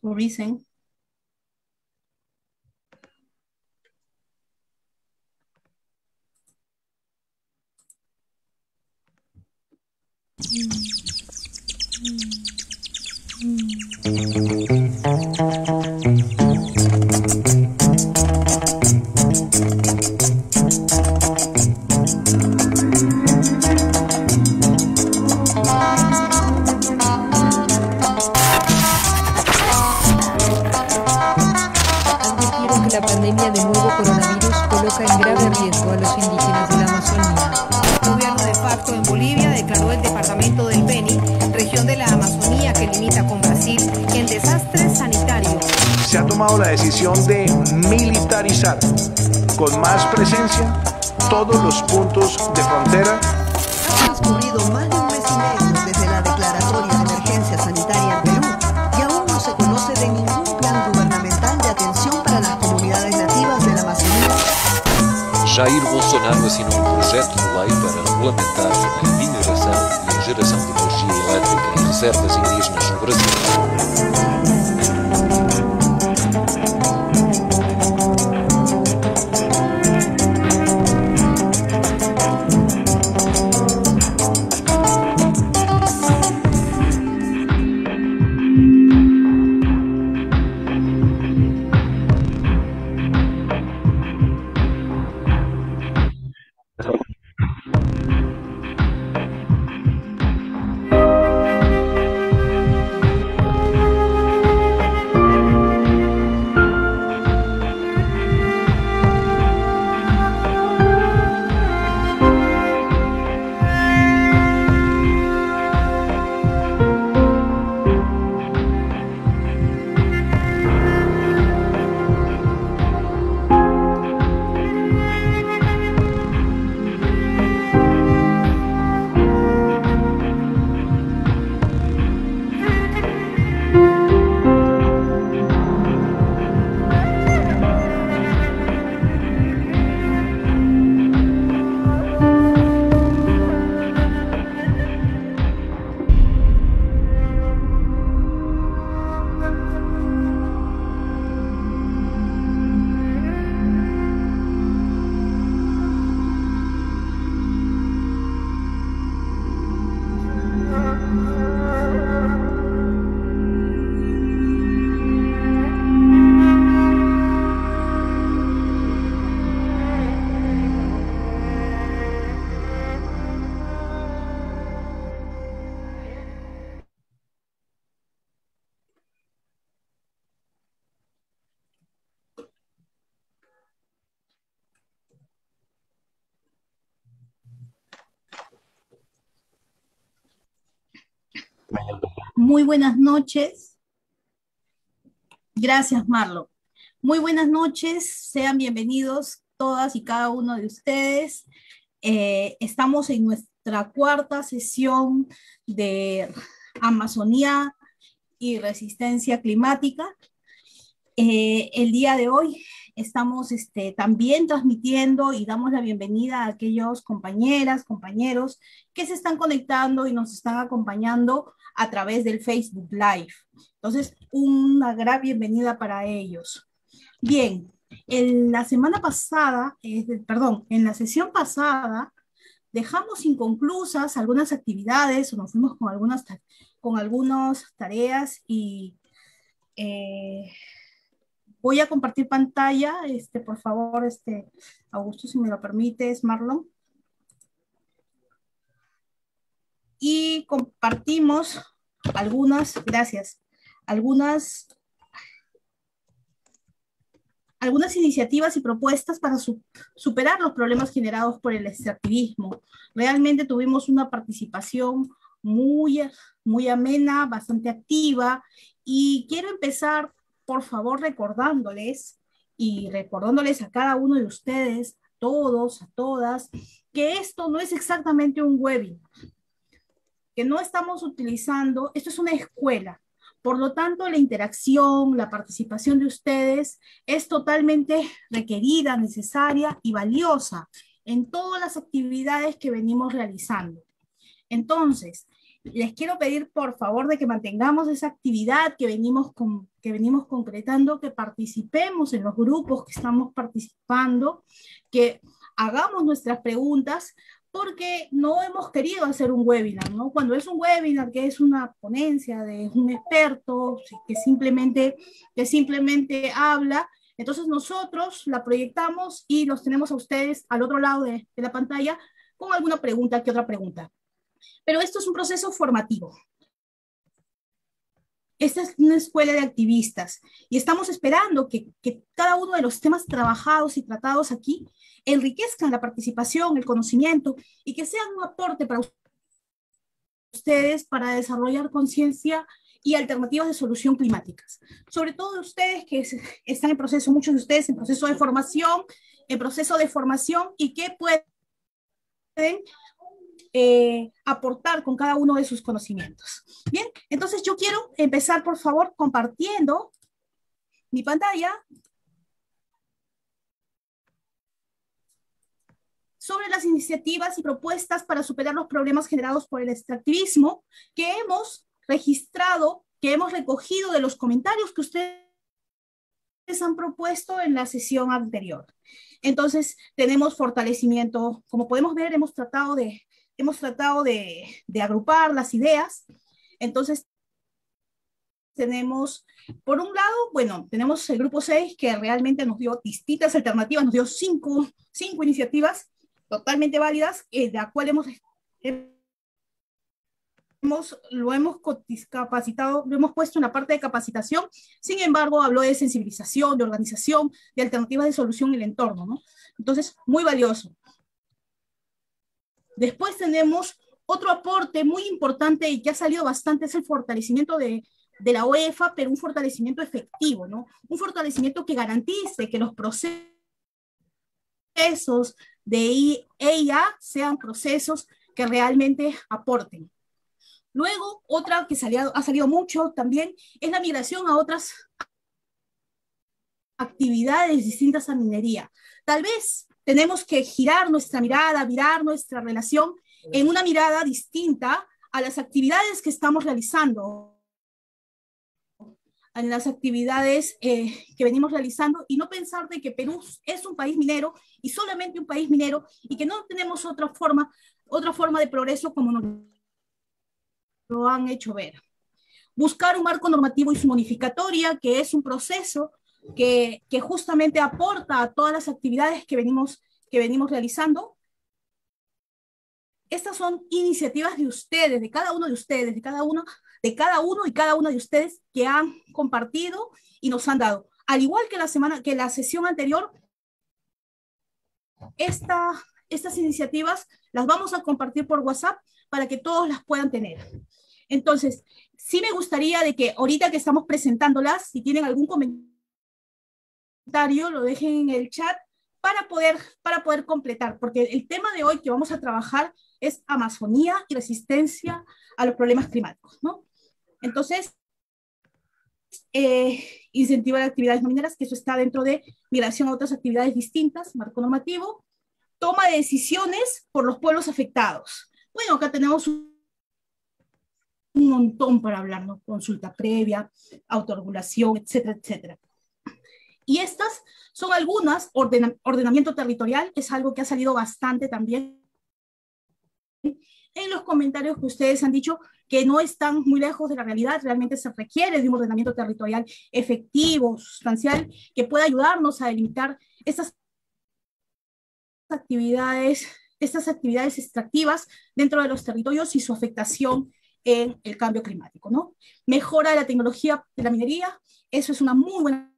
what were you saying? Muy buenas noches. Gracias, Marlo. Muy buenas noches. Sean bienvenidos todas y cada uno de ustedes. Eh, estamos en nuestra cuarta sesión de Amazonía y Resistencia Climática. Eh, el día de hoy estamos este, también transmitiendo y damos la bienvenida a aquellos compañeras, compañeros que se están conectando y nos están acompañando a través del Facebook Live. Entonces, una gran bienvenida para ellos. Bien, en la semana pasada, eh, perdón, en la sesión pasada, dejamos inconclusas algunas actividades o nos fuimos con algunas, con algunas tareas y... Eh, Voy a compartir pantalla, este, por favor, este, Augusto, si me lo permites, Marlon. Y compartimos algunas, gracias, algunas, algunas iniciativas y propuestas para superar los problemas generados por el extractivismo. Realmente tuvimos una participación muy, muy amena, bastante activa, y quiero empezar por favor recordándoles y recordándoles a cada uno de ustedes, a todos, a todas, que esto no es exactamente un webinar, que no estamos utilizando, esto es una escuela. Por lo tanto, la interacción, la participación de ustedes es totalmente requerida, necesaria y valiosa en todas las actividades que venimos realizando. Entonces, les quiero pedir por favor de que mantengamos esa actividad que venimos, que venimos concretando, que participemos en los grupos que estamos participando, que hagamos nuestras preguntas, porque no hemos querido hacer un webinar, ¿no? Cuando es un webinar que es una ponencia de un experto que simplemente, que simplemente habla, entonces nosotros la proyectamos y los tenemos a ustedes al otro lado de, de la pantalla con alguna pregunta que otra pregunta. Pero esto es un proceso formativo. Esta es una escuela de activistas y estamos esperando que, cada uno de los temas trabajados y tratados aquí enriquezcan la participación, el conocimiento y que sean un aporte para ustedes para desarrollar conciencia y alternativas de solución climáticas. Sobre todo ustedes que están en proceso, muchos de ustedes en proceso de formación, en proceso de formación y que pueden eh, aportar con cada uno de sus conocimientos. Bien, entonces yo quiero empezar, por favor, compartiendo mi pantalla sobre las iniciativas y propuestas para superar los problemas generados por el extractivismo que hemos registrado, que hemos recogido de los comentarios que ustedes han propuesto en la sesión anterior. Entonces, tenemos fortalecimiento, como podemos ver, hemos tratado de hemos tratado de, agrupar las ideas. Entonces, tenemos, por un lado, bueno, tenemos el grupo 6 que realmente nos dio distintas alternativas, nos dio cinco, cinco iniciativas totalmente válidas, eh, de la cual hemos, lo hemos capacitado, lo hemos puesto en la parte de capacitación, sin embargo, habló de sensibilización, de organización, de alternativas de solución en el entorno, ¿no? Entonces, muy valioso. Después tenemos otro aporte muy importante y que ha salido bastante, es el fortalecimiento de, la UEFA, pero un fortalecimiento efectivo, ¿no? Un fortalecimiento que garantice que los procesos de EIA sean procesos que realmente aporten. Luego, otra que ha salido mucho también es la migración a otras actividades distintas a minería. Tal vez tenemos que girar nuestra mirada, mirar nuestra relación en una mirada distinta a las actividades que estamos realizando, a las actividades eh, que venimos realizando y no pensar de que Perú es un país minero y solamente un país minero y que no tenemos otra forma, otra forma de progreso como nos lo han hecho ver. Buscar un marco normativo y su modificatoria, que es un proceso que, justamente aporta a todas las actividades que venimos, que venimos realizando. Estas son iniciativas de ustedes, de cada uno de ustedes, de cada uno, de cada uno y cada una de ustedes que han compartido y nos han dado. Al igual que la semana, que la sesión anterior, estas iniciativas las vamos a compartir por WhatsApp para que todos las puedan tener. Entonces, sí me gustaría de que ahorita que estamos presentándolas, si tienen algún comentario lo dejen en el chat para poder, para poder completar, porque el tema de hoy que vamos a trabajar es Amazonía y resistencia a los problemas climáticos, ¿no? Entonces, eh, incentivar actividades mineras, que eso está dentro de migración a otras actividades distintas, marco normativo, toma de decisiones por los pueblos afectados. Bueno, acá tenemos un montón para hablar, consulta previa, autorregulación, etcétera, etcétera. Y estas son algunas, ordenamiento territorial es algo que ha salido bastante también en los comentarios que ustedes han dicho que no están muy lejos de la realidad, realmente se requiere de un ordenamiento territorial efectivo, sustancial, que pueda ayudarnos a delimitar estas actividades, estas actividades extractivas dentro de los territorios y su afectación en el cambio climático. ¿no? Mejora de la tecnología de la minería, eso es una muy buena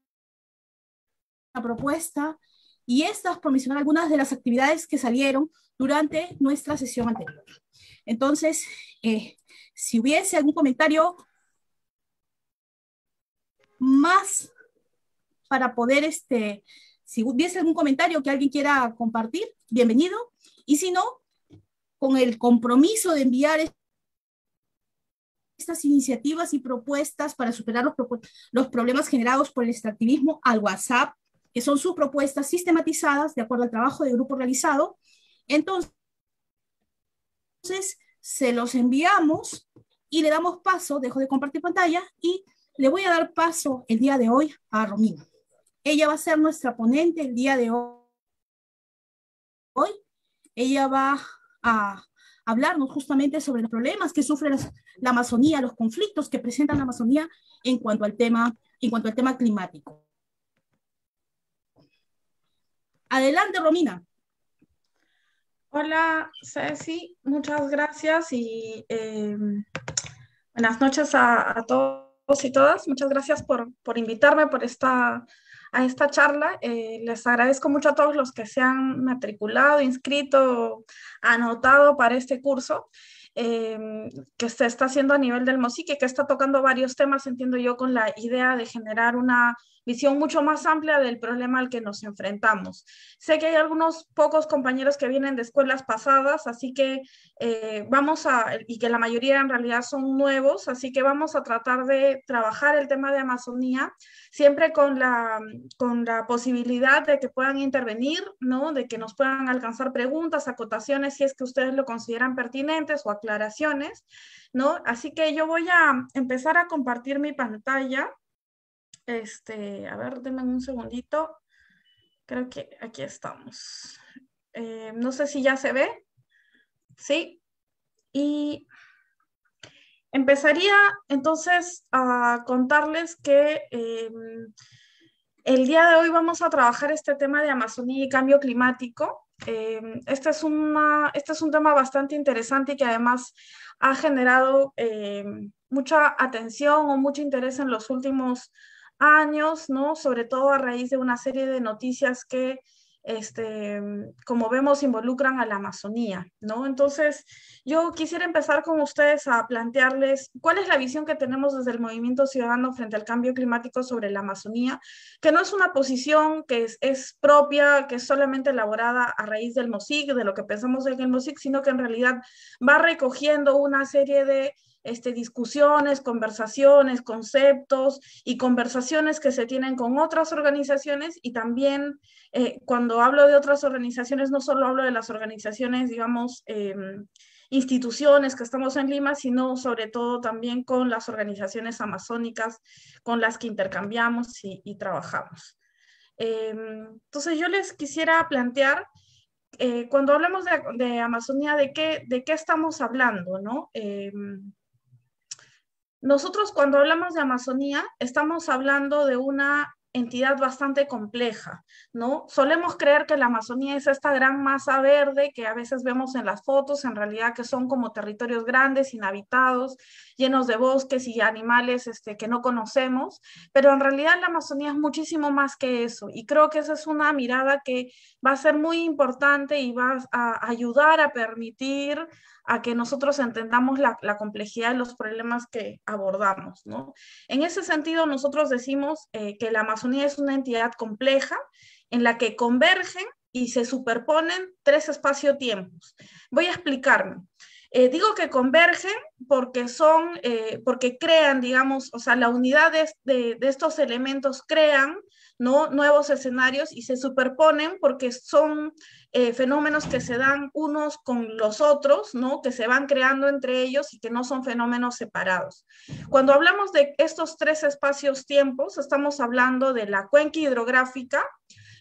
propuesta y estas por algunas de las actividades que salieron durante nuestra sesión anterior. Entonces, eh, si hubiese algún comentario más para poder, este, si hubiese algún comentario que alguien quiera compartir, bienvenido. Y si no, con el compromiso de enviar estas iniciativas y propuestas para superar los, los problemas generados por el extractivismo al WhatsApp que son sus propuestas sistematizadas de acuerdo al trabajo de grupo realizado. Entonces, se los enviamos y le damos paso, dejo de compartir pantalla y le voy a dar paso el día de hoy a Romina. Ella va a ser nuestra ponente el día de hoy. Ella va a hablarnos justamente sobre los problemas que sufre la Amazonía, los conflictos que presenta la Amazonía en cuanto al tema, en cuanto al tema climático. Adelante, Romina. Hola, Ceci, muchas gracias y eh, buenas noches a, todos y todas. Muchas gracias por, invitarme por esta, a esta charla. Eh, les agradezco mucho a todos los que se han matriculado, inscrito, anotado para este curso. Em, que se está haciendo a nivel del MOSIC que está tocando varios temas, entiendo yo, con la idea de generar una visión mucho más amplia del problema al que nos enfrentamos. Sé que hay algunos pocos compañeros que vienen de escuelas pasadas, así que eh, vamos a, y que la mayoría en realidad son nuevos, así que vamos a tratar de trabajar el tema de Amazonía, siempre con la, con la posibilidad de que puedan intervenir, ¿no? de que nos puedan alcanzar preguntas, acotaciones, si es que ustedes lo consideran pertinentes o aclaraciones, ¿no? Así que yo voy a empezar a compartir mi pantalla. Este, a ver, denme un segundito. Creo que aquí estamos. Eh, no sé si ya se ve. Sí. Y empezaría entonces a contarles que eh, el día de hoy vamos a trabajar este tema de Amazonía y cambio climático. este, es este es un tema bastante interesante y que además ha generado mucha atención o mucho interés en los últimos años, ¿no? Sobre todo a raíz de una serie de noticias que, este, como vemos, involucran a la Amazonía, ¿no? Entonces, yo quisiera empezar con ustedes a plantearles cuál es la visión que tenemos desde el movimiento ciudadano frente al cambio climático sobre la Amazonía, que no es una posición que es, propia, que es solamente elaborada a raíz del MOSIC, de lo que pensamos en el MOSIC, sino que en realidad va recogiendo una serie de este, discusiones, conversaciones, conceptos y conversaciones que se tienen con otras organizaciones y también eh, cuando hablo de otras organizaciones, no solo hablo de las organizaciones, digamos, em, instituciones que estamos en Lima, sino sobre todo también con las organizaciones amazónicas con las que intercambiamos y, trabajamos. Em, entonces yo les quisiera plantear eh, cuando hablamos de, Amazonía, ¿de qué, ¿de qué estamos hablando? ¿no? Em, nosotros cuando hablamos de Amazonía estamos hablando de una entidad bastante compleja, ¿no? Solemos creer que la Amazonía es esta gran masa verde que a veces vemos en las fotos, en realidad que son como territorios grandes, inhabitados, llenos de bosques y animales este, que no conocemos, pero en realidad la Amazonía es muchísimo más que eso y creo que esa es una mirada que va a ser muy importante y va a ayudar a permitir a que nosotros entendamos la, complejidad de los problemas que abordamos. ¿no? En ese sentido, nosotros decimos eh, que la Amazonía es una entidad compleja en la que convergen y se superponen tres espacio-tiempos. Voy a explicarme. Eh, digo que convergen porque son, eh, porque crean, digamos, o sea, la unidad de, de, estos elementos crean ¿no? nuevos escenarios y se superponen porque son eh, fenómenos que se dan unos con los otros, ¿no? que se van creando entre ellos y que no son fenómenos separados. Cuando hablamos de estos tres espacios-tiempos, estamos hablando de la cuenca hidrográfica,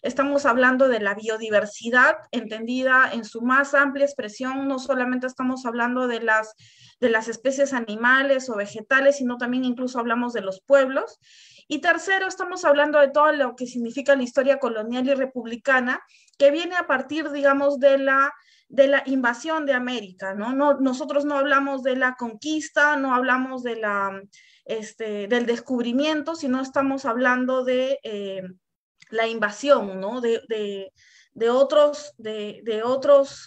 Estamos hablando de la biodiversidad entendida en su más amplia expresión. No solamente estamos hablando de las, de las especies animales o vegetales, sino también incluso hablamos de los pueblos. Y tercero, estamos hablando de todo lo que significa la historia colonial y republicana, que viene a partir, digamos, de la de la invasión de América, ¿no? ¿no? Nosotros no hablamos de la conquista, no hablamos de la, este, del descubrimiento, sino estamos hablando de, eh, la invasión de, de, otros, de, de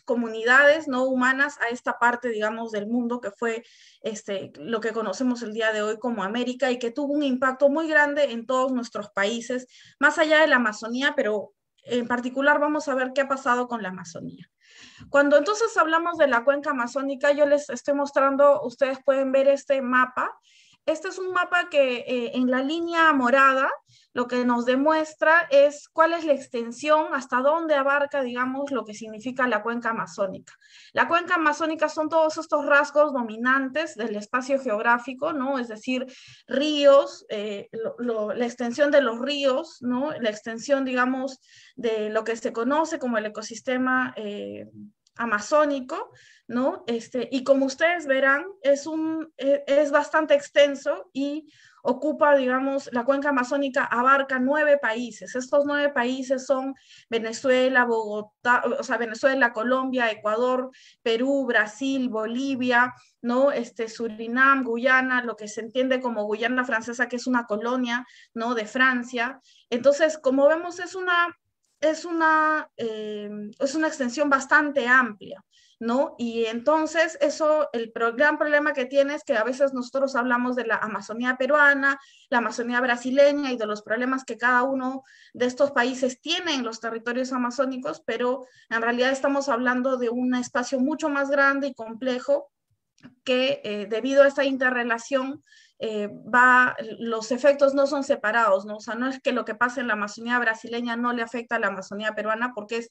comunidades no humanas a esta parte, digamos, del mundo que fue este, lo que conocemos el día de hoy como América y que tuvo un impacto muy grande en todos nuestros países, más allá de la Amazonía, pero en particular vamos a ver qué ha pasado con la Amazonía. Cuando entonces hablamos de la cuenca amazónica, yo les estoy mostrando, ustedes pueden ver este mapa este es un mapa que eh, en la línea morada lo que nos demuestra es cuál es la extensión, hasta dónde abarca, digamos, lo que significa la cuenca amazónica. La cuenca amazónica son todos estos rasgos dominantes del espacio geográfico, ¿no? Es decir, ríos, eh, la extensión de los ríos, ¿no? La extensión, digamos, de lo que se conoce como el ecosistema eh, amazónico, ¿no? Este, y como ustedes verán, es, un, e, es bastante extenso y ocupa, digamos, la cuenca amazónica abarca nueve países. Estos nueve países son Venezuela, Bogotá, o sea, Venezuela, Colombia, Ecuador, Perú, Brasil, Bolivia, ¿no? Este, Surinam, Guyana, lo que se entiende como Guyana francesa, que es una colonia, ¿no? De Francia. Entonces, como vemos, es una es una, eh, es una extensión bastante amplia, ¿no? Y entonces eso, el gran problema que tiene es que a veces nosotros hablamos de la Amazonía peruana, la Amazonía brasileña y de los problemas que cada uno de estos países tiene en los territorios amazónicos, pero en realidad estamos hablando de un espacio mucho más grande y complejo que eh, debido a esta interrelación eh, va, los efectos no son separados, ¿no? O sea, no es que lo que pasa en la Amazonía brasileña no le afecta a la Amazonía peruana porque es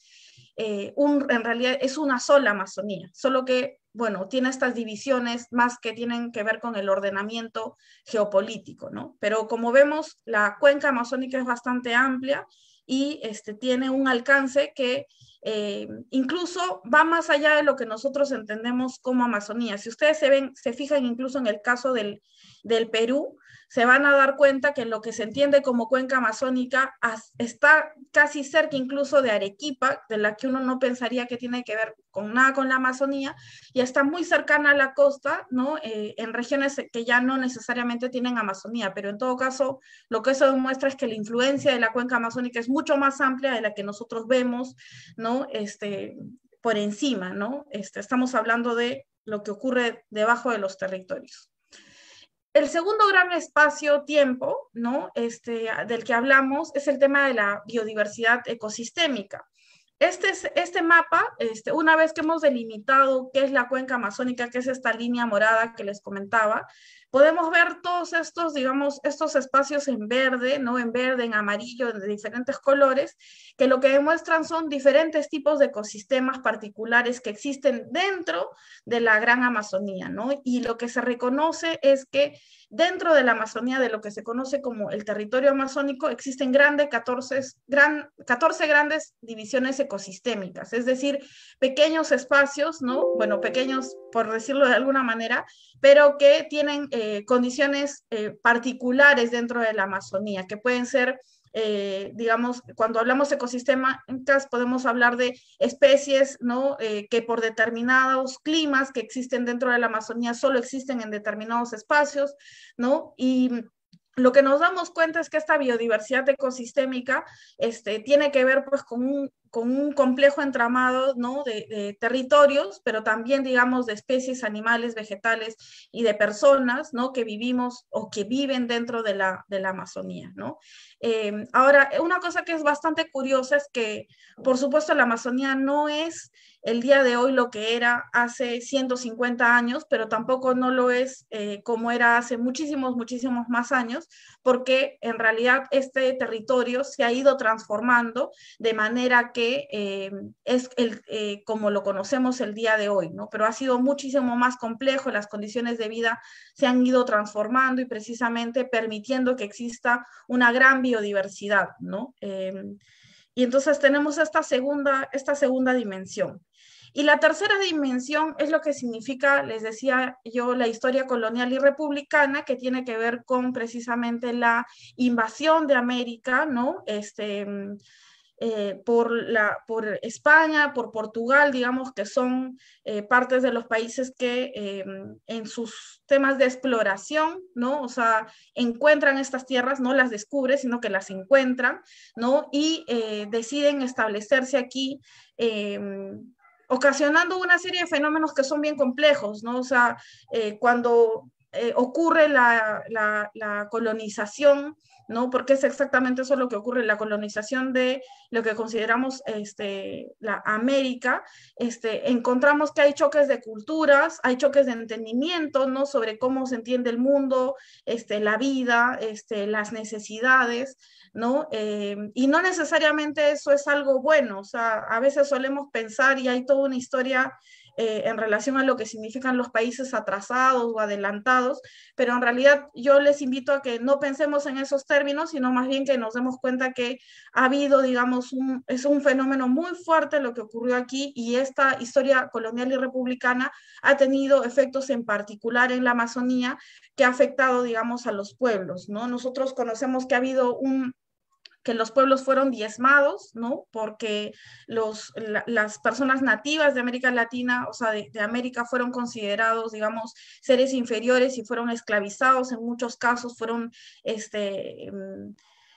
eh, un, en realidad es una sola Amazonía, solo que, bueno, tiene estas divisiones más que tienen que ver con el ordenamiento geopolítico, ¿no? Pero como vemos, la cuenca amazónica es bastante amplia y este, tiene un alcance que eh, incluso va más allá de lo que nosotros entendemos como Amazonía. Si ustedes se ven, se fijan incluso en el caso del, del Perú, se van a dar cuenta que lo que se entiende como cuenca amazónica está casi cerca incluso de Arequipa, de la que uno no pensaría que tiene que ver con nada con la Amazonía, y está muy cercana a la costa, ¿no? Eh, en regiones que ya no necesariamente tienen Amazonía, pero en todo caso, lo que eso demuestra es que la influencia de la cuenca amazónica es mucho más amplia de la que nosotros vemos, ¿no? Este, por encima, ¿no? Este, estamos hablando de lo que ocurre debajo de los territorios. El segundo gran espacio-tiempo, ¿no? Este, del que hablamos es el tema de la biodiversidad ecosistémica. Este, este mapa, este, una vez que hemos delimitado qué es la cuenca amazónica, que es esta línea morada que les comentaba, podemos ver todos estos, digamos, estos espacios en verde, ¿no? En verde, en amarillo, de diferentes colores, que lo que demuestran son diferentes tipos de ecosistemas particulares que existen dentro de la gran Amazonía, ¿no? Y lo que se reconoce es que dentro de la Amazonía, de lo que se conoce como el territorio amazónico, existen grandes 14, gran, 14 grandes divisiones económicas ecosistémicas, es decir, pequeños espacios, ¿no? Bueno, pequeños por decirlo de alguna manera, pero que tienen eh, condiciones eh, particulares dentro de la Amazonía, que pueden ser eh, digamos, cuando hablamos ecosistémicas podemos hablar de especies, ¿no? que por determinados climas que existen dentro de la Amazonía solo existen en determinados espacios, ¿no? Y lo que nos damos cuenta es que esta biodiversidad ecosistémica este, tiene que ver pues con un con un complejo entramado de, territorios, pero también, digamos, de especies animales, vegetales y de personas que vivimos o que viven dentro de la, Amazonía. Em, ahora, una cosa que es bastante curiosa es que, por supuesto, la Amazonía no es el día de hoy lo que era hace 150 años, pero tampoco no lo es eh, como era hace muchísimos, muchísimos más años, porque en realidad este territorio se ha ido transformando de manera que eh, es el, eh, como lo conocemos el día de hoy, ¿no? Pero ha sido muchísimo más complejo, las condiciones de vida se han ido transformando y precisamente permitiendo que exista una gran biodiversidad, ¿no? Eh, y entonces tenemos esta segunda, esta segunda dimensión. Y la tercera dimensión es lo que significa, les decía yo, la historia colonial y republicana, que tiene que ver con precisamente la invasión de América, ¿no? Este, eh, por, la, por España, por Portugal, digamos que son eh, partes de los países que em, en sus temas de exploración, ¿no? O sea, encuentran estas tierras, no las descubre, sino que las encuentran, ¿no? Y eh, deciden establecerse aquí em, ocasionando una serie de fenómenos que son bien complejos, ¿no? O sea, cuando eh, ocurre la, colonización, ¿no? Porque es exactamente eso lo que ocurre, la colonización de lo que consideramos este, la América. Este, encontramos que hay choques de culturas, hay choques de entendimiento, ¿no? Sobre cómo se entiende el mundo, este, la vida, este, las necesidades, eh, y no necesariamente eso es algo bueno, sea, a veces solemos pensar y hay toda una historia eh, en relación a lo que significan los países atrasados o adelantados, pero en realidad yo les invito a que no pensemos en esos términos, sino más bien que nos demos cuenta que ha habido, digamos, es un fenómeno muy fuerte lo que ocurrió aquí y esta historia colonial y republicana ha tenido efectos en particular en la Amazonía que ha afectado, digamos, a los pueblos, ¿no? Nosotros conocemos que ha habido un que los pueblos fueron diezmados, ¿no? Porque los, las personas nativas de América Latina, o sea, de, de, América, fueron considerados, digamos, seres inferiores y fueron esclavizados, en muchos casos fueron, este, em,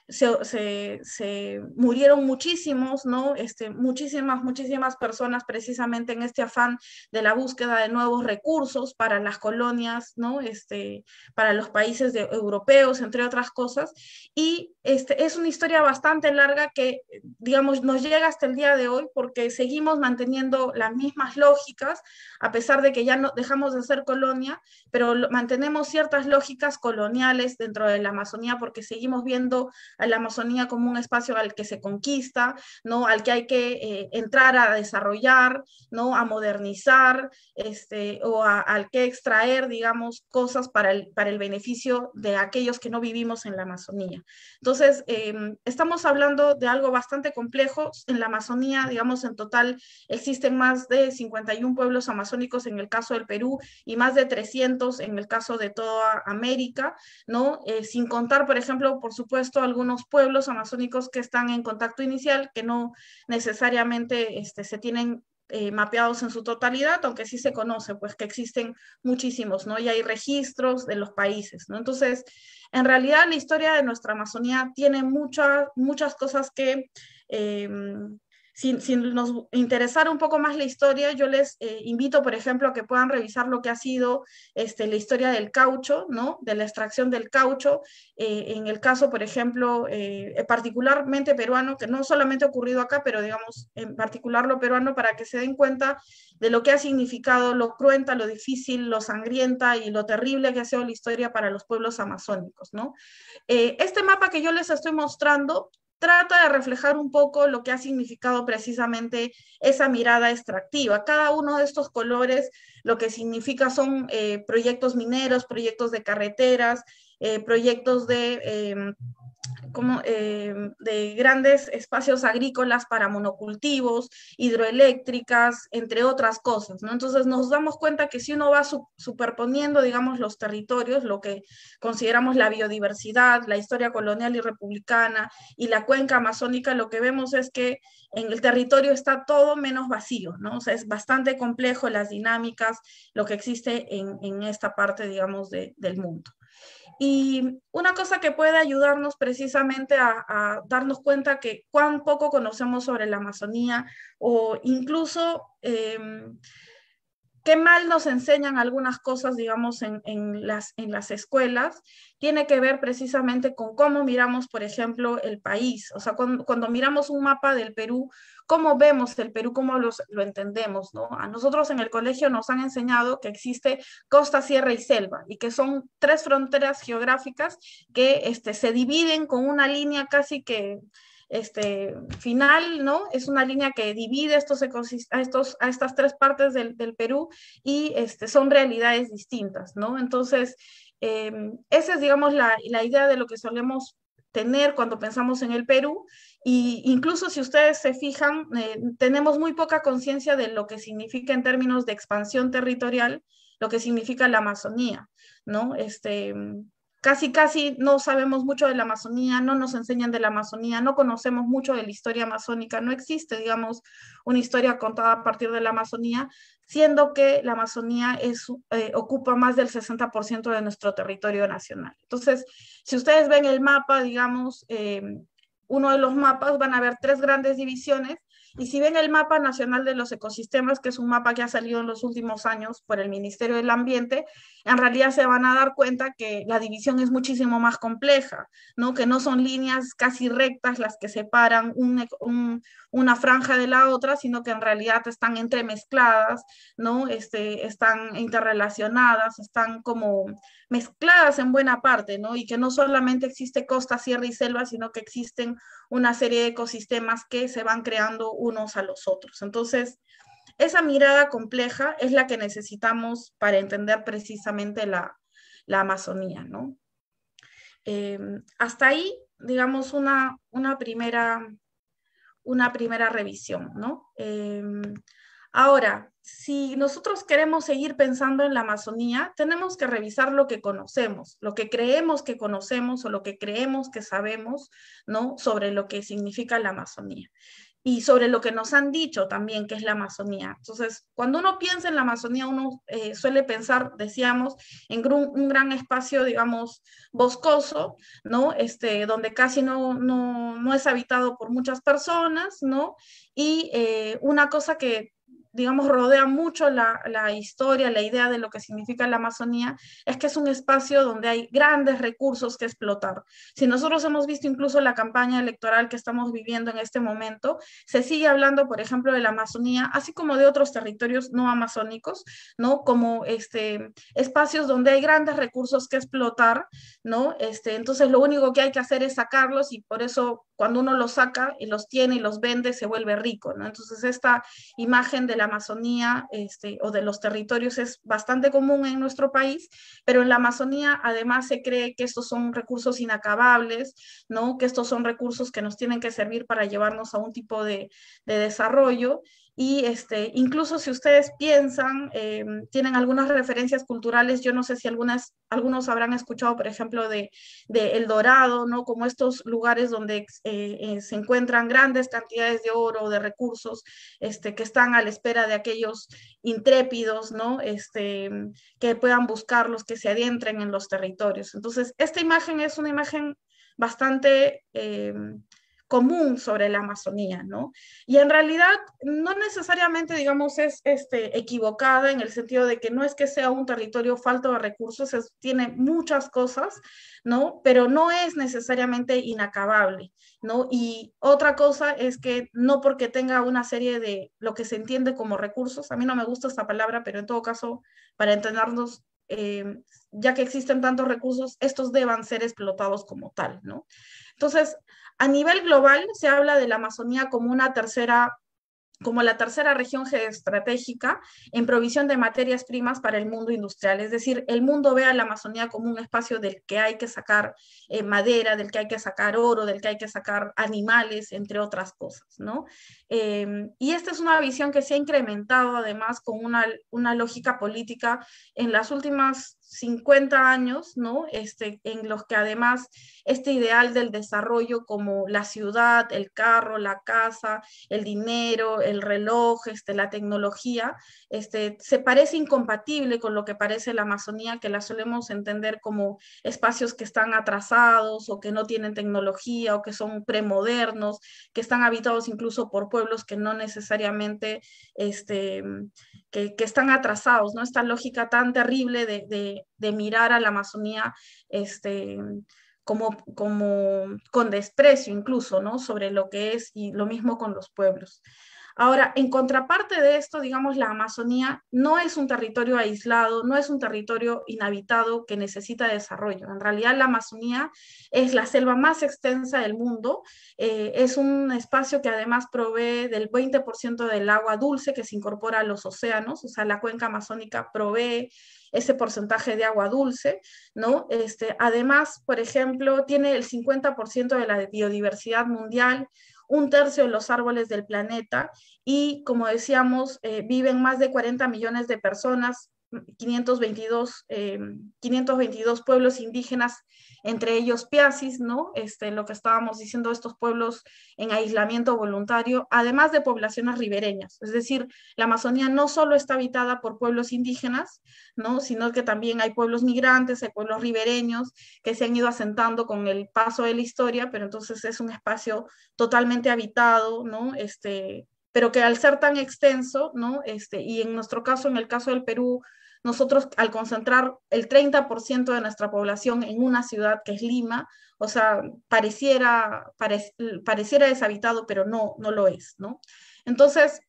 se, murieron muchísimos, ¿no? Este, muchísimas, muchísimas personas precisamente en este afán de la búsqueda de nuevos recursos para las colonias, ¿no? Este, para los países europeos, entre otras cosas. Y este, es una historia bastante larga que, digamos, nos llega hasta el día de hoy porque seguimos manteniendo las mismas lógicas, a pesar de que ya no dejamos de ser colonia, pero mantenemos ciertas lógicas coloniales dentro de la Amazonía porque seguimos viendo la Amazonía como un espacio al que se conquista, ¿no? al que hay que eh, entrar a desarrollar, ¿no? a modernizar este, o al que extraer, digamos, cosas para el, para el beneficio de aquellos que no vivimos en la Amazonía. Entonces, em, estamos hablando de algo bastante complejo. En la Amazonía, digamos, en total existen más de 51 pueblos amazónicos en el caso del Perú y más de 300 en el caso de toda América, ¿no? Eh, sin contar, por ejemplo, por supuesto, algún pueblos amazónicos que están en contacto inicial, que no necesariamente este, se tienen eh, mapeados en su totalidad, aunque sí se conoce, pues que existen muchísimos, ¿no? Y hay registros de los países, ¿no? Entonces, en realidad la historia de nuestra Amazonía tiene muchas muchas cosas que... Em, si, nos interesar un poco más la historia, yo les eh, invito, por ejemplo, a que puedan revisar lo que ha sido este, la historia del caucho, ¿no? de la extracción del caucho, eh, en el caso, por ejemplo, eh, particularmente peruano, que no solamente ha ocurrido acá, pero digamos en particular lo peruano, para que se den cuenta de lo que ha significado, lo cruenta, lo difícil, lo sangrienta y lo terrible que ha sido la historia para los pueblos amazónicos. ¿no? este mapa que yo les estoy mostrando trata de reflejar un poco lo que ha significado precisamente esa mirada extractiva. Cada uno de estos colores lo que significa son eh, proyectos mineros, proyectos de carreteras, eh, proyectos de em, como, eh, de grandes espacios agrícolas para monocultivos, hidroeléctricas, entre otras cosas. ¿no? Entonces nos damos cuenta que si uno va superponiendo, digamos, los territorios, lo que consideramos la biodiversidad, la historia colonial y republicana y la cuenca amazónica, lo que vemos es que en el territorio está todo menos vacío, ¿no? O sea, es bastante complejo las dinámicas, lo que existe en, esta parte, digamos, del mundo. Y una cosa que puede ayudarnos precisamente a, darnos cuenta que cuán poco conocemos sobre la Amazonía o incluso em, qué mal nos enseñan algunas cosas, digamos, en, las, escuelas, tiene que ver precisamente con cómo miramos, por ejemplo, el país. O sea, cuando miramos un mapa del Perú, cómo vemos el Perú, cómo lo entendemos, ¿no? A nosotros en el colegio nos han enseñado que existe costa, sierra y selva y que son tres fronteras geográficas que este, se dividen con una línea casi que este, final, ¿no? Es una línea que divide estos a, estos, a estas tres partes del, Perú y este, son realidades distintas, ¿no? Entonces, em, esa es, digamos, la idea de lo que solemos tener cuando pensamos en el Perú. e incluso si ustedes se fijan, eh, tenemos muy poca conciencia de lo que significa en términos de expansión territorial, lo que significa la Amazonía, ¿no? Este, casi, casi no sabemos mucho de la Amazonía, no nos enseñan de la Amazonía, no conocemos mucho de la historia amazónica, no existe, digamos, una historia contada a partir de la Amazonía, siendo que la Amazonía eh, ocupa más del 60% de nuestro territorio nacional. Entonces, si ustedes ven el mapa, digamos, eh, uno de los mapas, van a ver tres grandes divisiones y si ven el mapa nacional de los ecosistemas, que es un mapa que ha salido en los últimos años por el Ministerio del Ambiente, en realidad se van a dar cuenta que la división es muchísimo más compleja, ¿no? que no son líneas casi rectas las que separan una franja de la otra, sino que en realidad están entremezcladas, ¿no? Este, están interrelacionadas, están como mezcladas en buena parte, ¿no? Y que no solamente existe costa, sierra y selva, sino que existen una serie de ecosistemas que se van creando unos a los otros. Entonces, esa mirada compleja es la que necesitamos para entender precisamente la, Amazonía, ¿no? Em, hasta ahí, digamos, una, una, primera, una primera revisión, ¿no? Em, ahora, si nosotros queremos seguir pensando en la Amazonía, tenemos que revisar lo que conocemos, lo que creemos que conocemos o lo que creemos que sabemos, ¿no? Sobre lo que significa la Amazonía y sobre lo que nos han dicho también que es la Amazonía. Entonces, cuando uno piensa en la Amazonía, uno eh, suele pensar, decíamos, en un, gran espacio, digamos, boscoso, ¿no? Este, donde casi no, es habitado por muchas personas, ¿no? Y eh, una cosa que digamos, rodea mucho la, la, historia, la idea de lo que significa la Amazonía, es que es un espacio donde hay grandes recursos que explotar. Si nosotros hemos visto incluso la campaña electoral que estamos viviendo en este momento, se sigue hablando, por ejemplo, de la Amazonía, así como de otros territorios no amazónicos, ¿no? Como este, espacios donde hay grandes recursos que explotar, ¿no? Este, entonces, lo único que hay que hacer es sacarlos y por eso cuando uno los saca y los tiene y los vende, se vuelve rico, ¿no? Entonces, esta imagen de la Amazonía este, o de los territorios es bastante común en nuestro país, pero en la Amazonía además se cree que estos son recursos inacabables, ¿no? que estos son recursos que nos tienen que servir para llevarnos a un tipo de, de desarrollo y este, incluso si ustedes piensan, eh, tienen algunas referencias culturales, yo no sé si algunas, algunos habrán escuchado, por ejemplo, de, El Dorado, ¿no? Como estos lugares donde eh, eh, se encuentran grandes cantidades de oro, de recursos, este, que están a la espera de aquellos intrépidos, ¿no? Este, que puedan buscarlos, que se adentren en los territorios. Entonces, esta imagen es una imagen bastante común sobre la Amazonía, ¿no? Y en realidad no necesariamente, digamos, es este, equivocada en el sentido de que no es que sea un territorio falto de recursos, se tiene muchas cosas, ¿no? Pero no es necesariamente inacabable, ¿no? Y otra cosa es que no porque tenga una serie de lo que se entiende como recursos, a mí no me gusta esta palabra, pero en todo caso, para entendernos em, ya que existen tantos recursos, estos deban ser explotados como tal, ¿no? Entonces, a nivel global se habla de la Amazonía como una tercera como la tercera región geoestratégica en provisión de materias primas para el mundo industrial. Es decir, el mundo ve a la Amazonía como un espacio del que hay que sacar eh, madera, del que hay que sacar oro, del que hay que sacar animales, entre otras cosas. ¿no? Em, y esta es una visión que se ha incrementado además con una, una lógica política en las últimas 50 años, ¿no? Este, en los que además este ideal del desarrollo como la ciudad, el carro, la casa, el dinero, el reloj, este, la tecnología, este, se parece incompatible con lo que parece la Amazonía, que la solemos entender como espacios que están atrasados o que no tienen tecnología o que son premodernos, que están habitados incluso por pueblos que no necesariamente, este, que, están atrasados, ¿no? Esta lógica tan terrible de de, mirar a la Amazonía este, como, con desprecio incluso, ¿no? Sobre lo que es y lo mismo con los pueblos. Ahora, en contraparte de esto, digamos, la Amazonía no es un territorio aislado, no es un territorio inhabitado que necesita desarrollo. En realidad, la Amazonía es la selva más extensa del mundo. Eh, es un espacio que además provee del 20% del agua dulce que se incorpora a los océanos. O sea, la cuenca amazónica provee ese porcentaje de agua dulce, ¿no? Este, además, por ejemplo, tiene el 50% de la biodiversidad mundial, un tercio de los árboles del planeta y, como decíamos, eh, viven más de 40 millones de personas 522, 522 em, pueblos indígenas, entre ellos Piasis, ¿no? Este, lo que estábamos diciendo, estos pueblos en aislamiento voluntario, además de poblaciones ribereñas. Es decir, la Amazonía no solo está habitada por pueblos indígenas, ¿no? Sino que también hay pueblos migrantes, hay pueblos ribereños que se han ido asentando con el paso de la historia, pero entonces es un espacio totalmente habitado, ¿no? Este, pero que al ser tan extenso, ¿no? Este, y en nuestro caso, en el caso del Perú, nosotros al concentrar el 30% de nuestra población en una ciudad que es Lima, o sea, pareciera, pareciera deshabitado, pero no, no lo es, ¿no? Entonces,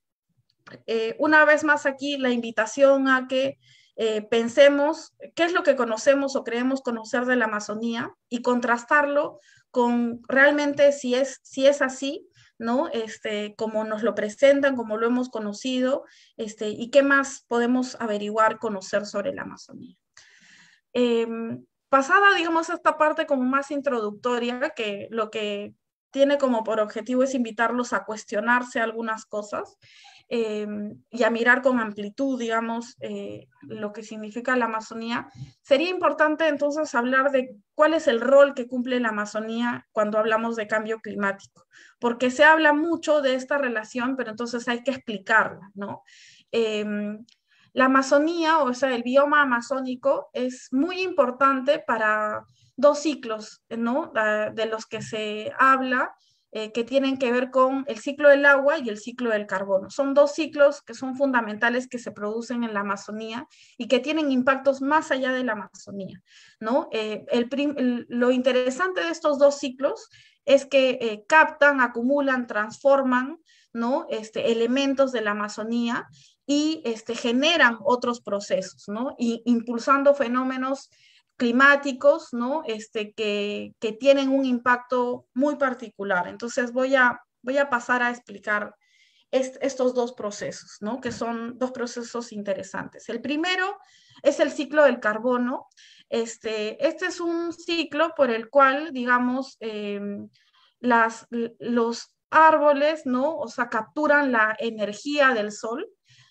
eh, una vez más aquí la invitación a que eh, pensemos qué es lo que conocemos o creemos conocer de la Amazonía y contrastarlo con realmente si es, si es así, ¿no? Este, como nos lo presentan, como lo hemos conocido, este, y qué más podemos averiguar, conocer sobre la Amazonía. Em, pasada, digamos, esta parte como más introductoria, que lo que tiene como por objetivo es invitarlos a cuestionarse algunas cosas. Em, y a mirar con amplitud, digamos, eh, lo que significa la Amazonía, sería importante entonces hablar de cuál es el rol que cumple la Amazonía cuando hablamos de cambio climático, porque se habla mucho de esta relación, pero entonces hay que explicarla, ¿no? Em, la Amazonía, o sea, el bioma amazónico es muy importante para dos ciclos, ¿no? Ah, de los que se habla, eh, que tienen que ver con el ciclo del agua y el ciclo del carbono. Son dos ciclos que son fundamentales que se producen en la Amazonía y que tienen impactos más allá de la Amazonía. ¿no? Eh, el lo interesante de estos dos ciclos es que eh, captan, acumulan, transforman ¿no? este, elementos de la Amazonía y este, generan otros procesos, ¿no? y impulsando fenómenos climáticos, ¿no? Este, que, tienen un impacto muy particular. Entonces voy a, voy a pasar a explicar estos dos procesos, ¿no? Que son dos procesos interesantes. El primero es el ciclo del carbono. Este, este es un ciclo por el cual, digamos, em, las, los árboles, ¿no? O sea, capturan la energía del sol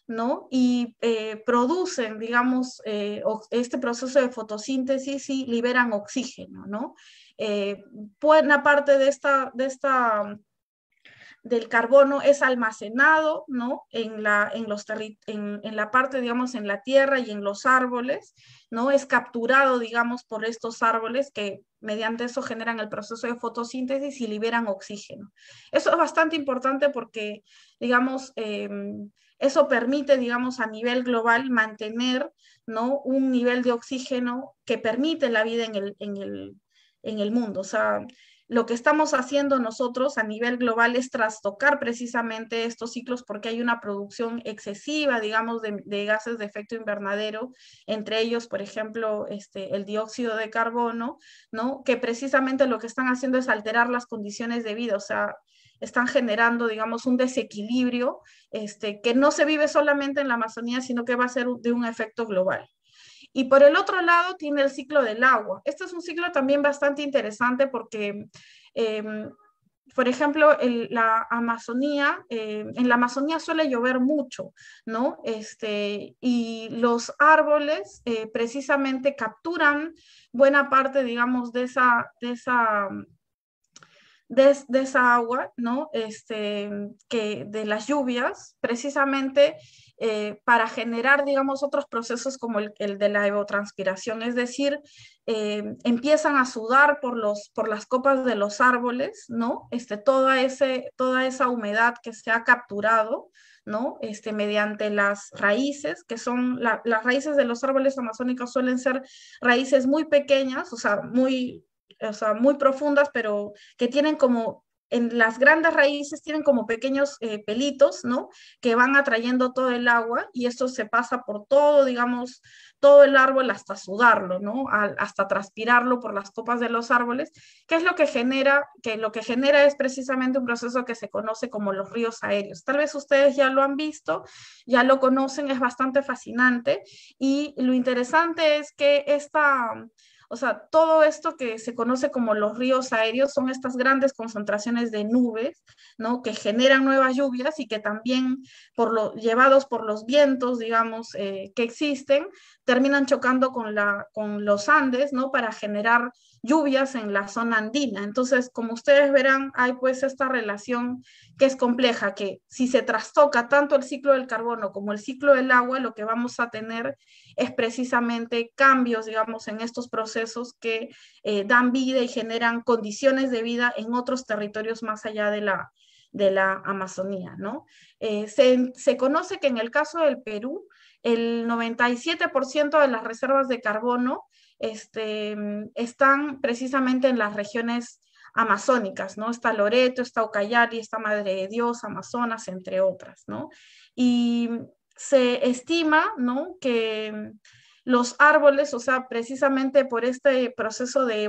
¿no? Y eh, producen, digamos, eh, este proceso de fotosíntesis y liberan oxígeno, ¿no? Eh, buena parte de esta, de esta del carbono es almacenado, ¿no? En la, en, los en, la parte, digamos, en la tierra y en los árboles, ¿no? Es capturado, digamos, por estos árboles que mediante eso generan el proceso de fotosíntesis y liberan oxígeno. Eso es bastante importante porque, digamos, em, eso permite, digamos, a nivel global mantener ¿no? un nivel de oxígeno que permite la vida en el, en el, en el mundo. O sea, lo que estamos haciendo nosotros a nivel global es trastocar precisamente estos ciclos porque hay una producción excesiva, digamos, de, gases de efecto invernadero, entre ellos, por ejemplo, este, el dióxido de carbono, ¿no? Que precisamente lo que están haciendo es alterar las condiciones de vida, o sea, están generando, digamos, un desequilibrio este, que no se vive solamente en la Amazonía, sino que va a ser de un efecto global. Y por el otro lado tiene el ciclo del agua. Este es un ciclo también bastante interesante porque, em, por ejemplo, en la Amazonía, em, en la Amazonía suele llover mucho, ¿no? Este, y los árboles eh, precisamente capturan buena parte, digamos, de esa, de esa esa agua, ¿no? Este, que de las lluvias, precisamente eh, para generar, digamos, otros procesos como el, de la evotranspiración, es decir, eh, empiezan a sudar por, los, por las copas de los árboles, ¿no? Este, toda, ese, toda esa humedad que se ha capturado, ¿no? Este, mediante las raíces, que son las raíces de los árboles amazónicos suelen ser raíces muy pequeñas, o sea, muy, o sea, muy profundas, pero que tienen como en las grandes raíces tienen como pequeños eh, pelitos, ¿no? Que van atrayendo todo el agua y esto se pasa por todo, digamos, todo el árbol hasta sudarlo, ¿no? hasta transpirarlo por las copas de los árboles, que es lo que genera, que lo que genera es precisamente un proceso que se conoce como los ríos aéreos. Tal vez ustedes ya lo han visto, ya lo conocen, es bastante fascinante y lo interesante es que esta o sea, todo esto que se conoce como los ríos aéreos son estas grandes concentraciones de nubes, ¿no? Que generan nuevas lluvias y que también, por lo, llevados por los vientos, digamos, eh, que existen, terminan chocando con, la, con los Andes, ¿no? Para generar lluvias en la zona andina. Entonces, como ustedes verán, hay pues esta relación que es compleja, que si se trastoca tanto el ciclo del carbono como el ciclo del agua, lo que vamos a tener es precisamente cambios, digamos, en estos procesos que eh, dan vida y generan condiciones de vida en otros territorios más allá de la, de la Amazonía, ¿no? Eh, se, conoce que en el caso del Perú, el 97% de las reservas de carbono este, están precisamente en las regiones amazónicas, ¿no? Está Loreto, está Ucayali, está Madre de Dios, Amazonas, entre otras, ¿no? Y se estima, ¿no? Que los árboles, o sea, precisamente por este proceso de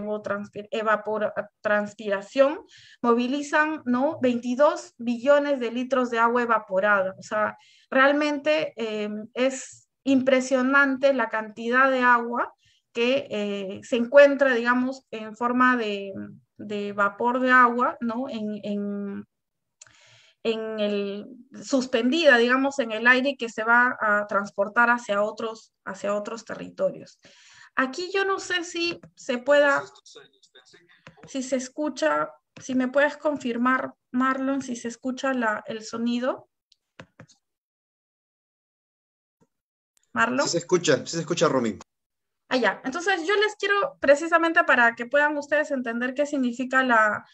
evapotranspiración, movilizan, ¿no? 22 billones de litros de agua evaporada. O sea, realmente eh, es impresionante la cantidad de agua que eh, se encuentra, digamos, en forma de, vapor de agua, ¿no? en, en el, suspendida, digamos, en el aire que se va a transportar hacia otros, hacia otros territorios. Aquí yo no sé si se pueda, si se escucha, si me puedes confirmar, Marlon, si se escucha el sonido. Marlon. se escucha, sí se escucha, Ah, Allá. Entonces yo les quiero, precisamente para que puedan ustedes entender qué significa la,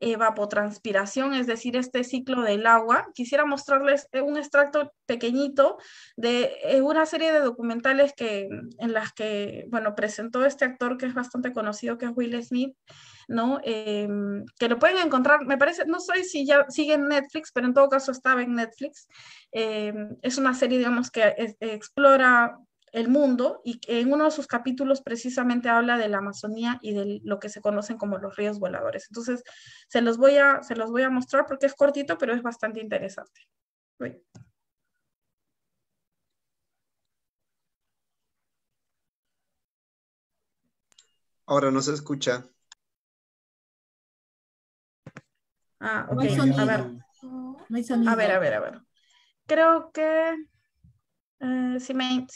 evapotranspiración, es decir, este ciclo del agua. Quisiera mostrarles eh, un extracto pequeñito de eh, una serie de documentales que, en las que, bueno, presentó este actor que es bastante conocido, que es Will Smith, ¿no? Em, que lo pueden encontrar, me parece, no sé si ya sigue en Netflix, pero en todo caso estaba en Netflix. Em, es una serie, digamos, que explora el mundo y en uno de sus capítulos precisamente habla de la Amazonía y de lo que se conocen como los ríos voladores. Entonces, se los voy a, se los voy a mostrar porque es cortito, pero es bastante interesante. Ahora no se escucha. Ah, ok. A ver. A ver, a ver, a ver. Creo que Mm, si,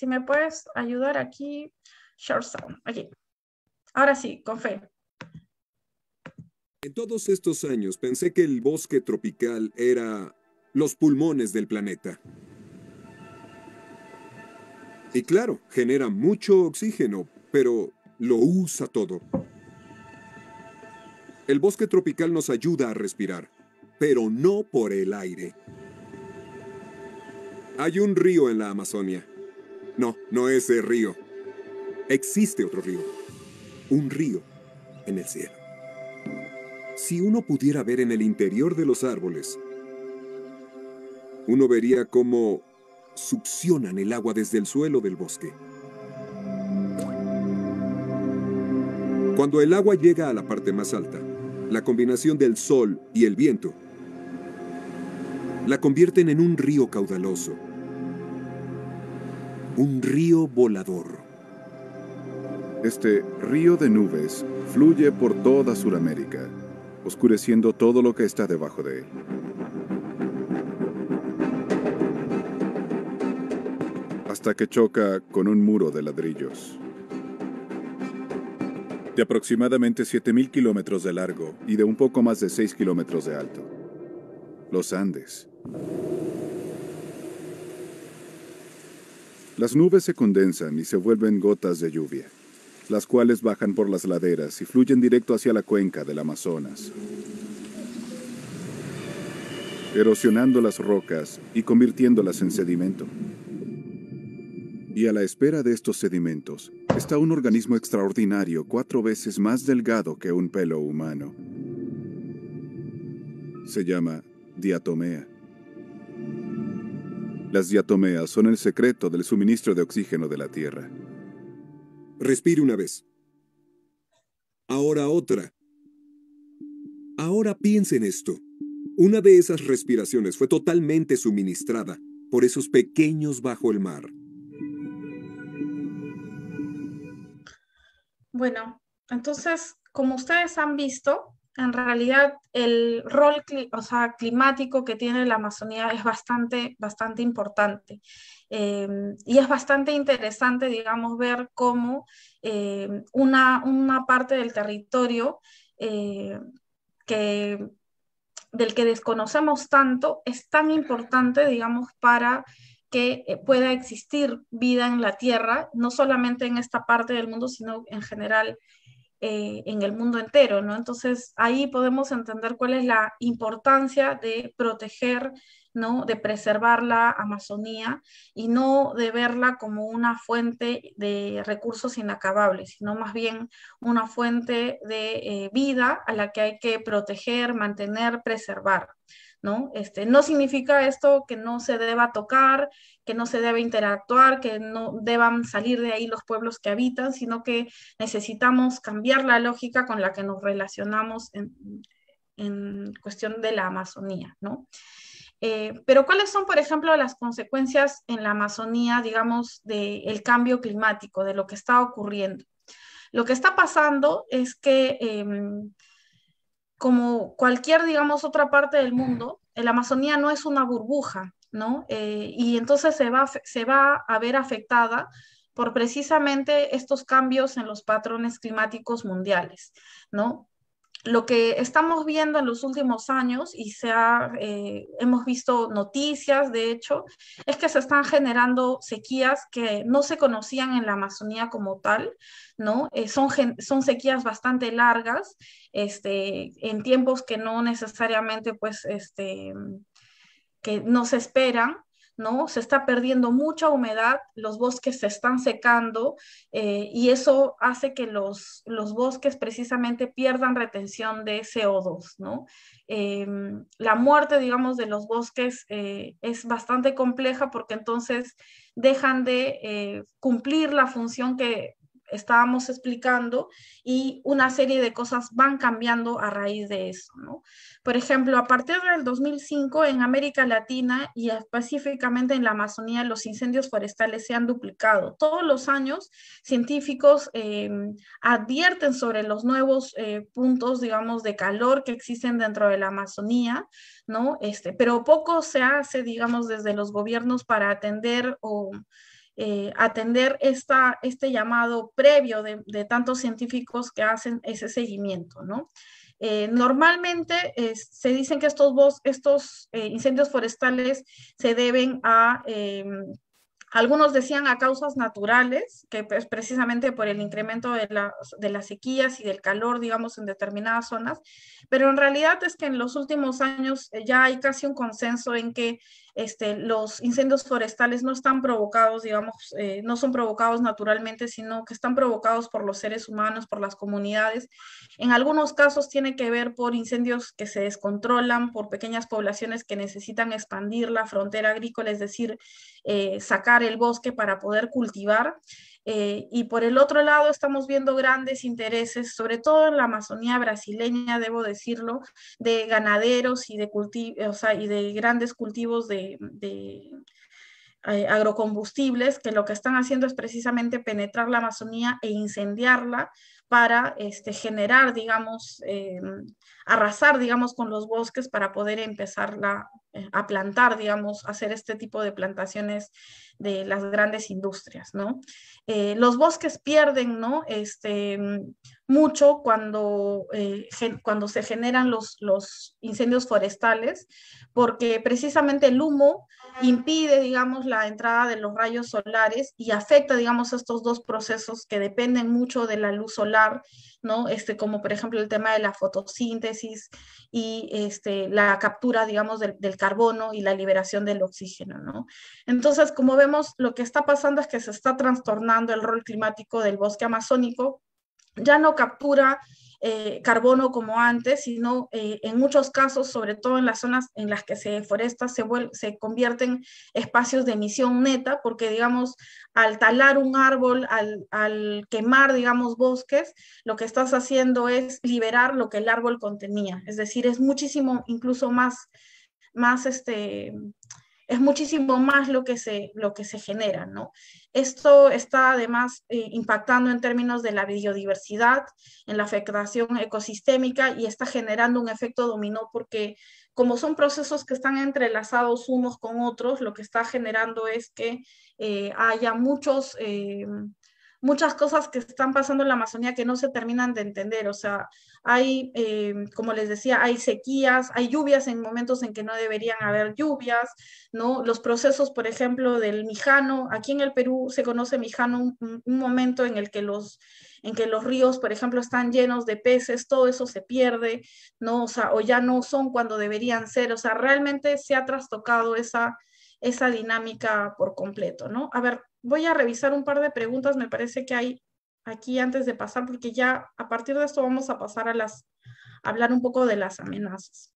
me, puedes ayudar aquí, short aquí. Ahora sí, con fe. En todos estos años pensé que el bosque tropical era los pulmones del planeta. Y claro, genera mucho oxígeno, pero lo usa todo. El bosque tropical nos ayuda a respirar, pero no por el aire. Hay un río en la Amazonia. No, no ese río. Existe otro río. Un río en el cielo. Si uno pudiera ver en el interior de los árboles, uno vería cómo succionan el agua desde el suelo del bosque. Cuando el agua llega a la parte más alta, la combinación del sol y el viento la convierten en un río caudaloso un río volador. Este río de nubes fluye por toda Sudamérica, oscureciendo todo lo que está debajo de él. Hasta que choca con un muro de ladrillos. De aproximadamente 7.000 kilómetros de largo y de un poco más de 6 kilómetros de alto. Los Andes. Las nubes se condensan y se vuelven gotas de lluvia, las cuales bajan por las laderas y fluyen directo hacia la cuenca del Amazonas, erosionando las rocas y convirtiéndolas en sedimento. Y a la espera de estos sedimentos está un organismo extraordinario cuatro veces más delgado que un pelo humano. Se llama diatomea. Las diatomeas son el secreto del suministro de oxígeno de la Tierra. Respire una vez. Ahora otra. Ahora piensen en esto. Una de esas respiraciones fue totalmente suministrada por esos pequeños bajo el mar. Bueno, entonces, como ustedes han visto, en realidad el rol climático que tiene la Amazonía es bastante, bastante importante. Em, y es bastante interesante, digamos, ver cómo em, una, parte del territorio eh, del que desconocemos tanto es tan importante, digamos, para que eh, pueda existir vida en la Tierra, no solamente en esta parte del mundo, sino en general eh, en el mundo entero, ¿no? Entonces ahí podemos entender cuál es la importancia de proteger, ¿no? De preservar la Amazonía y no de verla como una fuente de recursos inacabables, sino más bien una fuente de eh, vida a la que hay que proteger, mantener, preservar. ¿No? Este, no significa esto que no se deba tocar, que no se debe interactuar, que no deban salir de ahí los pueblos que habitan, sino que necesitamos cambiar la lógica con la que nos relacionamos en, cuestión de la Amazonía, ¿no? Eh, pero ¿cuáles son, por ejemplo, las consecuencias en la Amazonía, digamos, del cambio climático, de lo que está ocurriendo? Lo que está pasando es que, em, como cualquier, digamos, otra parte del mundo, la Amazonía no es una burbuja, ¿no? Eh, y entonces se va, se va a ver afectada por precisamente estos cambios en los patrones climáticos mundiales, ¿no? Lo que estamos viendo en los últimos años, y se ha, eh, hemos visto noticias, de hecho, es que se están generando sequías que no se conocían en la Amazonía como tal, ¿no? Eh, son, son sequías bastante largas, este, en tiempos que no necesariamente, pues, este, que nos esperan, ¿no? Se está perdiendo mucha humedad, los bosques se están secando eh, y eso hace que los, los, bosques precisamente pierdan retención de CO2, ¿no? Em, la muerte, digamos, de los bosques eh, es bastante compleja porque entonces dejan de eh, cumplir la función que estábamos explicando y una serie de cosas van cambiando a raíz de eso, ¿no? Por ejemplo, a partir del 2005 en América Latina y específicamente en la Amazonía los incendios forestales se han duplicado. Todos los años científicos em, advierten sobre los nuevos eh, puntos, digamos, de calor que existen dentro de la Amazonía, ¿no? Este, pero poco se hace, digamos, desde los gobiernos para atender o eh, atender este llamado previo de, tantos científicos que hacen ese seguimiento, ¿no? Eh, normalmente se dicen que estos, eh, incendios forestales se deben a, algunos decían a causas naturales, que es pues, precisamente por el incremento de, de las sequías y del calor, digamos, en determinadas zonas, pero en realidad es que en los últimos años ya hay casi un consenso en que este, los incendios forestales no están provocados, digamos, eh, no son provocados naturalmente, sino que están provocados por los seres humanos, por las comunidades. En algunos casos tiene que ver por incendios que se descontrolan, por pequeñas poblaciones que necesitan expandir la frontera agrícola, es decir, eh, sacar el bosque para poder cultivar. Eh, y por el otro lado estamos viendo grandes intereses, sobre todo en la Amazonía brasileña, debo decirlo, de ganaderos y de, y de grandes cultivos de, eh, agrocombustibles, que lo que están haciendo es precisamente penetrar la Amazonía e incendiarla para este, generar, digamos, eh, arrasar, digamos, con los bosques para poder empezar la, eh, a plantar, digamos, hacer este tipo de plantaciones de las grandes industrias, ¿no? Eh, los bosques pierden, ¿no? Este, mm, mucho cuando, eh, cuando se generan los, incendios forestales, porque precisamente el humo impide, digamos, la entrada de los rayos solares y afecta, digamos, estos dos procesos que dependen mucho de la luz solar, ¿no? Este, como por ejemplo el tema de la fotosíntesis y este, la captura, digamos, del, carbono y la liberación del oxígeno, ¿no? Entonces, como vemos, lo que está pasando es que se está trastornando el rol climático del bosque amazónico ya no captura eh, carbono como antes, sino eh, en muchos casos, sobre todo en las zonas en las que se deforesta, se, se convierten espacios de emisión neta, porque digamos, al talar un árbol, al, al, quemar, digamos, bosques, lo que estás haciendo es liberar lo que el árbol contenía. Es decir, es muchísimo, incluso más, más este, es muchísimo más lo que se, lo que se genera, ¿no? Esto está además eh, impactando en términos de la biodiversidad, en la afectación ecosistémica y está generando un efecto dominó porque como son procesos que están entrelazados unos con otros, lo que está generando es que eh, haya muchos... Eh, muchas cosas que están pasando en la Amazonía que no se terminan de entender. O sea, hay, eh, como les decía, hay sequías, hay lluvias en momentos en que no deberían haber lluvias, ¿no? Los procesos, por ejemplo, del mijano, aquí en el Perú se conoce mijano un, momento en el que los en que los ríos, por ejemplo, están llenos de peces, todo eso se pierde, ¿no? O sea, o ya no son cuando deberían ser, o sea, realmente se ha trastocado esa, esa dinámica por completo, ¿no? A ver, Voy a revisar un par de preguntas, me parece que hay aquí antes de pasar, porque ya a partir de esto vamos a pasar a las hablar un poco de las amenazas.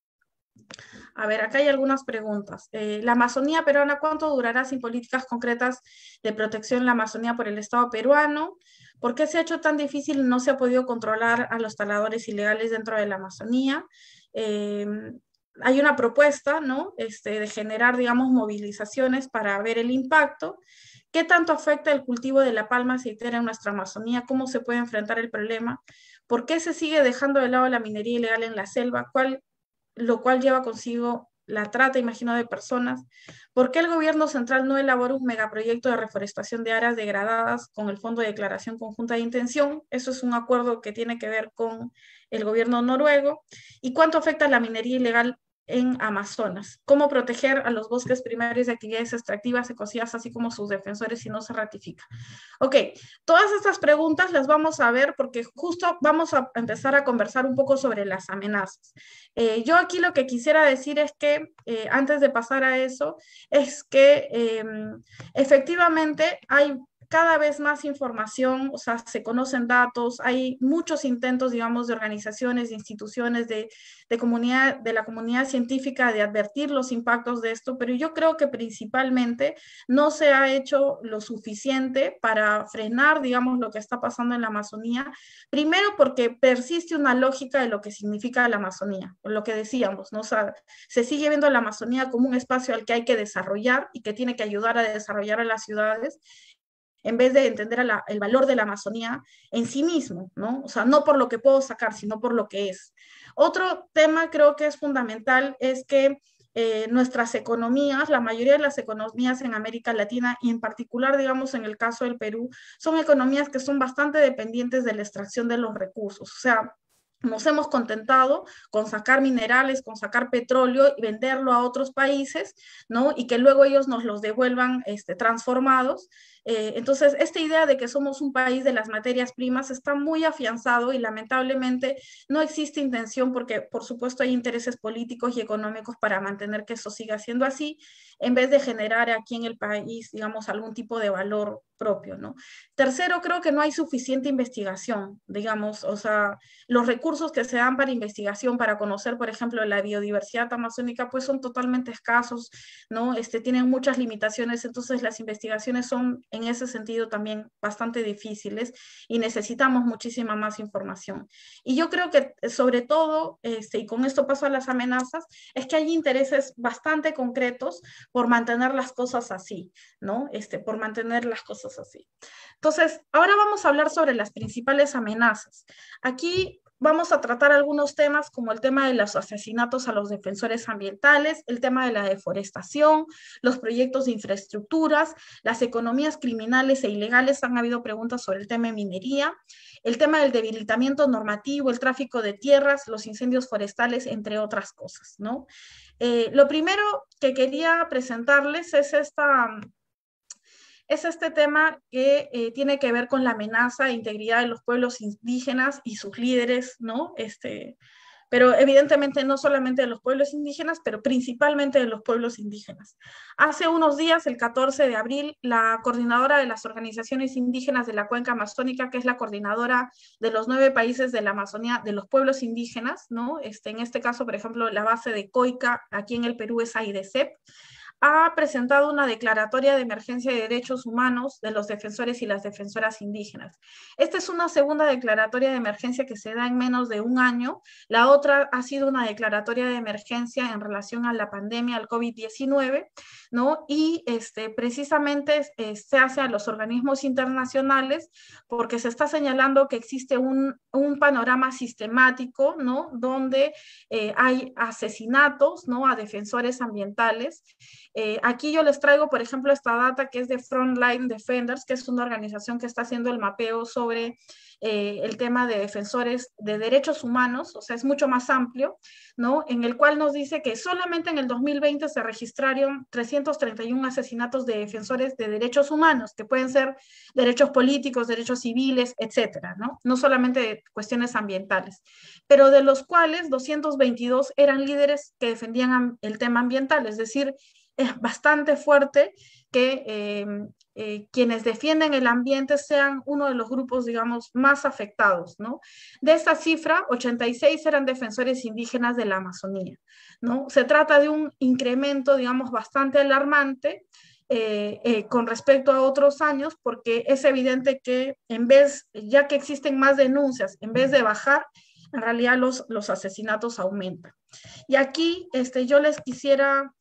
A ver, acá hay algunas preguntas. Eh, la Amazonía peruana, ¿cuánto durará sin políticas concretas de protección en la Amazonía por el Estado peruano? ¿Por qué se ha hecho tan difícil? No se ha podido controlar a los taladores ilegales dentro de la Amazonía. Eh, hay una propuesta, ¿no? Este, de generar, digamos, movilizaciones para ver el impacto. ¿Qué tanto afecta el cultivo de la palma aceitera en nuestra Amazonía? ¿Cómo se puede enfrentar el problema? ¿Por qué se sigue dejando de lado la minería ilegal en la selva? lo cual lleva consigo la trata, imagino, de personas. ¿Por qué el gobierno central no elabora un megaproyecto de reforestación de áreas degradadas con el Fondo de Declaración Conjunta de Intención? Eso es un acuerdo que tiene que ver con el gobierno noruego. ¿Y cuánto afecta la minería ilegal en Amazonas, cómo proteger a los bosques primarios de actividades extractivas, ecocidas, así como sus defensores si no se ratifica. Ok, todas estas preguntas las vamos a ver porque justo vamos a empezar a conversar un poco sobre las amenazas. Eh, yo aquí lo que quisiera decir es que, eh, antes de pasar a eso, es que em, efectivamente hay cada vez más información, o sea, se conocen datos, hay muchos intentos, digamos, de organizaciones, de instituciones, de, comunidad, de la comunidad científica de advertir los impactos de esto, pero yo creo que principalmente no se ha hecho lo suficiente para frenar, digamos, lo que está pasando en la Amazonía, primero porque persiste una lógica de lo que significa la Amazonía, lo que decíamos, ¿no? O sea, se sigue viendo la Amazonía como un espacio al que hay que desarrollar y que tiene que ayudar a desarrollar a las ciudades en vez de entender el valor de la Amazonía en sí mismo, ¿no? O sea, no por lo que puedo sacar, sino por lo que es. Otro tema creo que es fundamental es que eh, nuestras economías, la mayoría de las economías en América Latina y en particular, digamos, en el caso del Perú, son economías que son bastante dependientes de la extracción de los recursos. O sea, nos hemos contentado con sacar minerales, con sacar petróleo y venderlo a otros países, ¿no? Y que luego ellos nos los devuelvan este, transformados. Eh, entonces, esta idea de que somos un país de las materias primas está muy afianzado y lamentablemente no existe intención porque, por supuesto, hay intereses políticos y económicos para mantener que eso siga siendo así, en vez de generar aquí en el país, digamos, algún tipo de valor propio, ¿no? Tercero, creo que no hay suficiente investigación, digamos, o sea, los recursos que se dan para investigación, para conocer, por ejemplo, la biodiversidad amazónica, pues son totalmente escasos, ¿no? Este, tienen muchas limitaciones, entonces las investigaciones son en ese sentido también bastante difíciles y necesitamos muchísima más información. Y yo creo que eh, sobre todo, este, y con esto paso a las amenazas, es que hay intereses bastante concretos por mantener las cosas así, ¿no? Este, por mantener las cosas así. Entonces, ahora vamos a hablar sobre las principales amenazas. Aquí Vamos a tratar algunos temas como el tema de los asesinatos a los defensores ambientales, el tema de la deforestación, los proyectos de infraestructuras, las economías criminales e ilegales. Han habido preguntas sobre el tema de minería, el tema del debilitamiento normativo, el tráfico de tierras, los incendios forestales, entre otras cosas, ¿no? Eh, lo primero que quería presentarles es esta es este tema que eh, tiene que ver con la amenaza e integridad de los pueblos indígenas y sus líderes, ¿no? Este, pero evidentemente no solamente de los pueblos indígenas, pero principalmente de los pueblos indígenas. Hace unos días, el 14 de abril, la coordinadora de las organizaciones indígenas de la cuenca amazónica, que es la coordinadora de los nueve países de la Amazonía, de los pueblos indígenas, ¿no? Este, en este caso, por ejemplo, la base de COICA aquí en el Perú es AIDECEP, ha presentado una declaratoria de emergencia de derechos humanos de los defensores y las defensoras indígenas. Esta es una segunda declaratoria de emergencia que se da en menos de un año. La otra ha sido una declaratoria de emergencia en relación a la pandemia, al COVID-19, ¿no? Y este, precisamente eh, se hace a los organismos internacionales porque se está señalando que existe un, un panorama sistemático, ¿no? Donde eh, hay asesinatos, ¿no? A defensores ambientales eh, aquí yo les traigo, por ejemplo, esta data que es de Frontline Defenders, que es una organización que está haciendo el mapeo sobre eh, el tema de defensores de derechos humanos, o sea, es mucho más amplio, ¿no? En el cual nos dice que solamente en el 2020 se registraron 331 asesinatos de defensores de derechos humanos, que pueden ser derechos políticos, derechos civiles, etcétera, ¿no? No solamente cuestiones ambientales, pero de los cuales 222 eran líderes que defendían el tema ambiental, es decir, es bastante fuerte que em, eh, quienes defienden el ambiente sean uno de los grupos, digamos, más afectados, ¿no? De esta cifra, 86 eran defensores indígenas de la Amazonía, ¿no? Se trata de un incremento, digamos, bastante alarmante eh, eh, con respecto a otros años, porque es evidente que en vez, ya que existen más denuncias, en vez de bajar, en realidad los, los asesinatos aumentan. Y aquí este, yo les quisiera,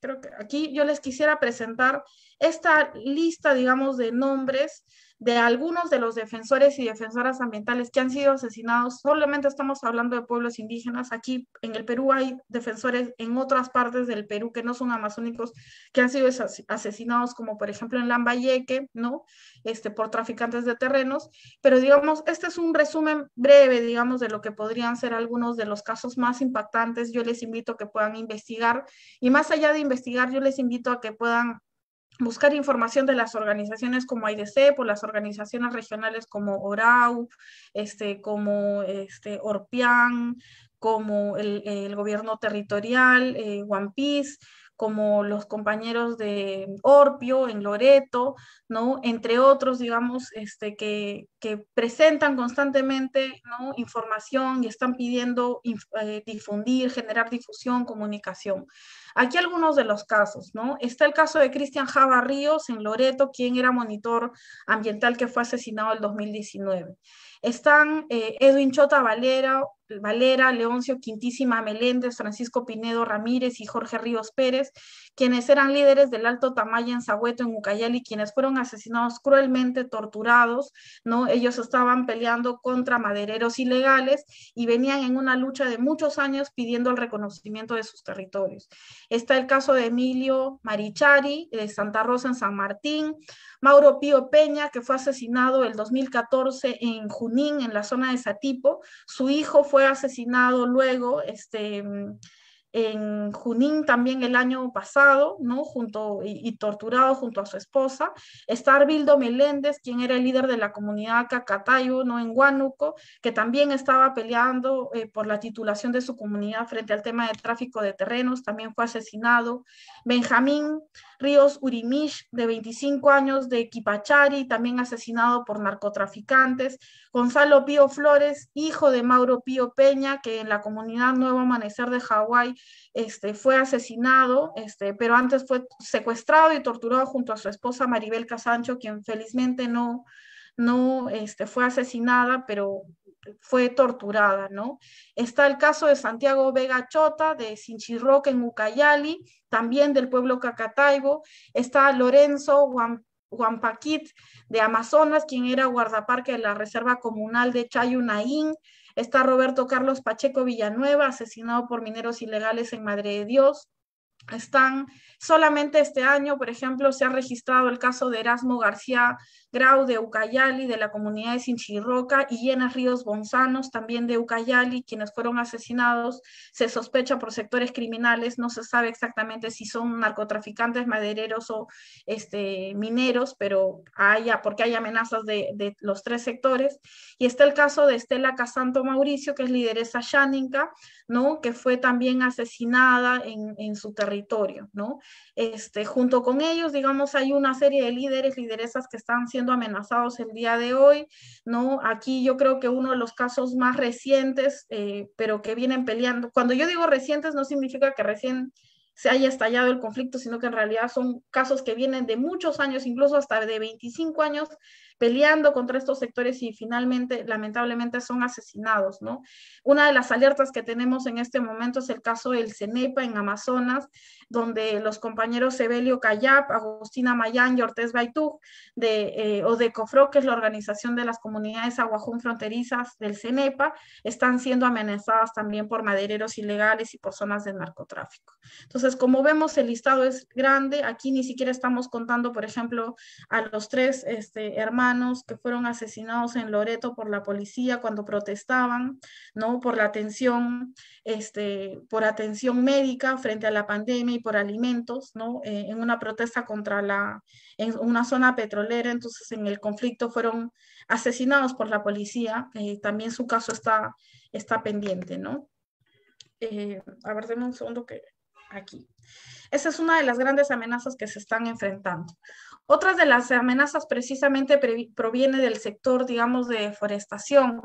creo que aquí yo les quisiera presentar esta lista, digamos, de nombres de algunos de los defensores y defensoras ambientales que han sido asesinados. Solamente estamos hablando de pueblos indígenas. Aquí en el Perú hay defensores en otras partes del Perú que no son amazónicos que han sido asesinados, como por ejemplo en Lambayeque, ¿no? Este, por traficantes de terrenos. Pero digamos, este es un resumen breve, digamos, de lo que podrían ser algunos de los casos más impactantes. Yo les invito a que puedan investigar y más allá de investigar, yo les invito a que puedan buscar información de las organizaciones como IDC, por las organizaciones regionales como ORAU, este, como este, Orpian, como el, gobierno territorial, eh, One Piece, como los compañeros de Orpio, en Loreto, entre otros, digamos, este, que, presentan constantemente información y están pidiendo eh, difundir, generar difusión, comunicación. Aquí algunos de los casos, ¿no? Está el caso de Cristian Java Ríos en Loreto, quien era monitor ambiental que fue asesinado el 2019. Están eh, Edwin Chota Valera, Valera, Leoncio Quintísima Meléndez, Francisco Pinedo Ramírez y Jorge Ríos Pérez, quienes eran líderes del Alto Tamaya en Zahueto, en Ucayali, quienes fueron asesinados cruelmente, torturados, ¿no? Ellos estaban peleando contra madereros ilegales y venían en una lucha de muchos años pidiendo el reconocimiento de sus territorios. Está el caso de Emilio Marichari, de Santa Rosa en San Martín, Mauro Pío Peña, que fue asesinado el 2014 en julio en la zona de Satipo. Su hijo fue asesinado luego, este, mm, en Junín también el año pasado, ¿no? Junto y, torturado junto a su esposa. Está Arbildo Meléndez, quien era el líder de la comunidad Cacatayo, ¿no? En Huánuco, que también estaba peleando eh, por la titulación de su comunidad frente al tema de tráfico de terrenos, también fue asesinado. Benjamín Ríos Urimish, de 25 años, de Kipachari, también asesinado por narcotraficantes. Gonzalo Pío Flores, hijo de Mauro Pío Peña, que en la comunidad Nuevo Amanecer de Hawái este, fue asesinado, este, pero antes fue secuestrado y torturado junto a su esposa Maribel Casancho, quien felizmente no, no este, fue asesinada, pero fue torturada, ¿no? Está el caso de Santiago Vega Chota, de Sinchirroque en Ucayali, también del pueblo Cacataibo. Está Lorenzo Juan Huampaquit de Amazonas, quien era guardaparque de la Reserva Comunal de Chayunaín. Está Roberto Carlos Pacheco Villanueva, asesinado por mineros ilegales en Madre de Dios están solamente este año, por ejemplo, se ha registrado el caso de Erasmo García Grau de Ucayali, de la comunidad de Sinchirroca, y Llenas Ríos Bonzanos, también de Ucayali, quienes fueron asesinados. Se sospecha por sectores criminales, no se sabe exactamente si son narcotraficantes, madereros o este, mineros, pero haya, porque hay amenazas de, los tres sectores. Y está el caso de Estela Casanto Mauricio, que es lideresa Shaninka, ¿no? Que fue también asesinada en, su territorio, ¿no? Este, junto con ellos, digamos, hay una serie de líderes, lideresas que están siendo amenazados el día de hoy, ¿no? Aquí yo creo que uno de los casos más recientes, eh, pero que vienen peleando, cuando yo digo recientes no significa que recién se haya estallado el conflicto, sino que en realidad son casos que vienen de muchos años, incluso hasta de 25 años, peleando contra estos sectores y finalmente, lamentablemente, son asesinados, ¿no? Una de las alertas que tenemos en este momento es el caso del CENEPA en Amazonas, donde los compañeros Evelio Callap, Agustina Mayán y Ortez Baitú, de eh, que es la organización de las comunidades aguajón fronterizas del CENEPA, están siendo amenazadas también por madereros ilegales y por zonas de narcotráfico. Entonces, como vemos, el listado es grande. Aquí ni siquiera estamos contando, por ejemplo, a los tres este, hermanos que fueron asesinados en Loreto por la policía cuando protestaban, ¿no? Por la atención, este, por atención médica frente a la pandemia por alimentos, ¿no? Eh, en una protesta contra la, en una zona petrolera, entonces en el conflicto fueron asesinados por la policía, eh, también su caso está, está pendiente, ¿no? Eh, a ver, denme un segundo que aquí. Esa es una de las grandes amenazas que se están enfrentando. Otras de las amenazas precisamente proviene del sector, digamos, de deforestación.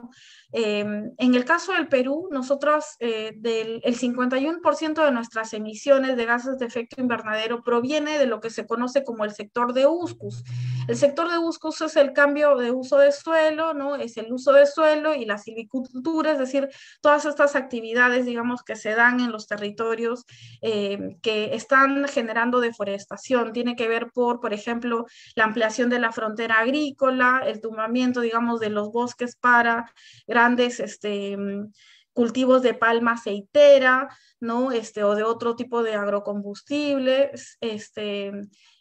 Em, en el caso del Perú, nosotros, eh, el 51% de nuestras emisiones de gases de efecto invernadero proviene de lo que se conoce como el sector de Uscus. El sector de Uscus es el cambio de uso de suelo, ¿no? Es el uso de suelo y la silvicultura, es decir, todas estas actividades, digamos, que se dan en los territorios em, que están generando deforestación. Tiene que ver por, por ejemplo, la ampliación de la frontera agrícola, el tumbamiento, digamos, de los bosques para grandes este, cultivos de palma aceitera, ¿no? Este, o de otro tipo de agrocombustibles, este,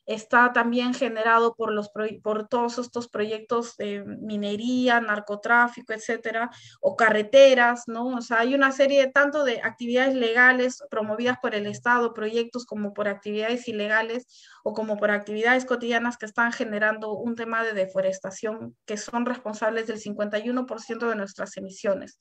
está también generado por, los, por todos estos proyectos de minería, narcotráfico, etcétera, o carreteras, ¿no? O sea, hay una serie tanto de actividades legales promovidas por el Estado, proyectos como por actividades ilegales o como por actividades cotidianas que están generando un tema de deforestación que son responsables del 51% de nuestras emisiones.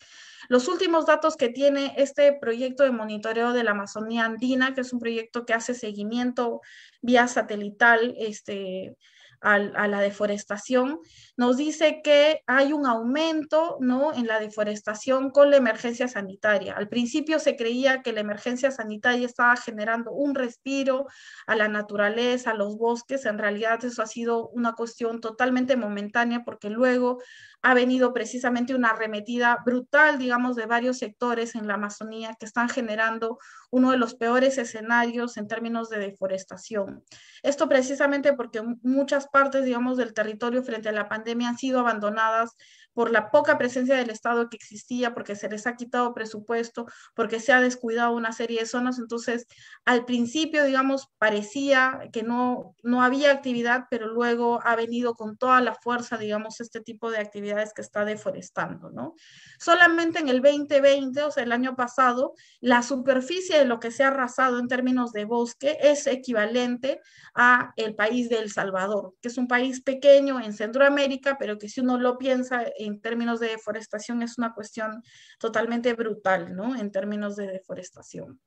Los últimos datos que tiene este proyecto de monitoreo de la Amazonía Andina, que es un proyecto que hace seguimiento vía satelital este, a la deforestación, nos dice que hay un aumento ¿no? en la deforestación con la emergencia sanitaria. Al principio se creía que la emergencia sanitaria estaba generando un respiro a la naturaleza, a los bosques. En realidad eso ha sido una cuestión totalmente momentánea porque luego ha venido precisamente una arremetida brutal, digamos, de varios sectores en la Amazonía que están generando uno de los peores escenarios en términos de deforestación. Esto precisamente porque muchas partes, digamos, del territorio frente a la pandemia me han sido abandonadas por la poca presencia del Estado que existía, porque se les ha quitado presupuesto, porque se ha descuidado una serie de zonas. Entonces, al principio, digamos, parecía que no, no había actividad, pero luego ha venido con toda la fuerza, digamos, este tipo de actividades que está deforestando, ¿no? Solamente en el 2020, o sea, el año pasado, la superficie de lo que se ha arrasado en términos de bosque es equivalente a el país de El Salvador, que es un país pequeño en Centroamérica, pero que si uno lo piensa en términos de deforestación es una cuestión totalmente brutal, ¿no? En términos de deforestación.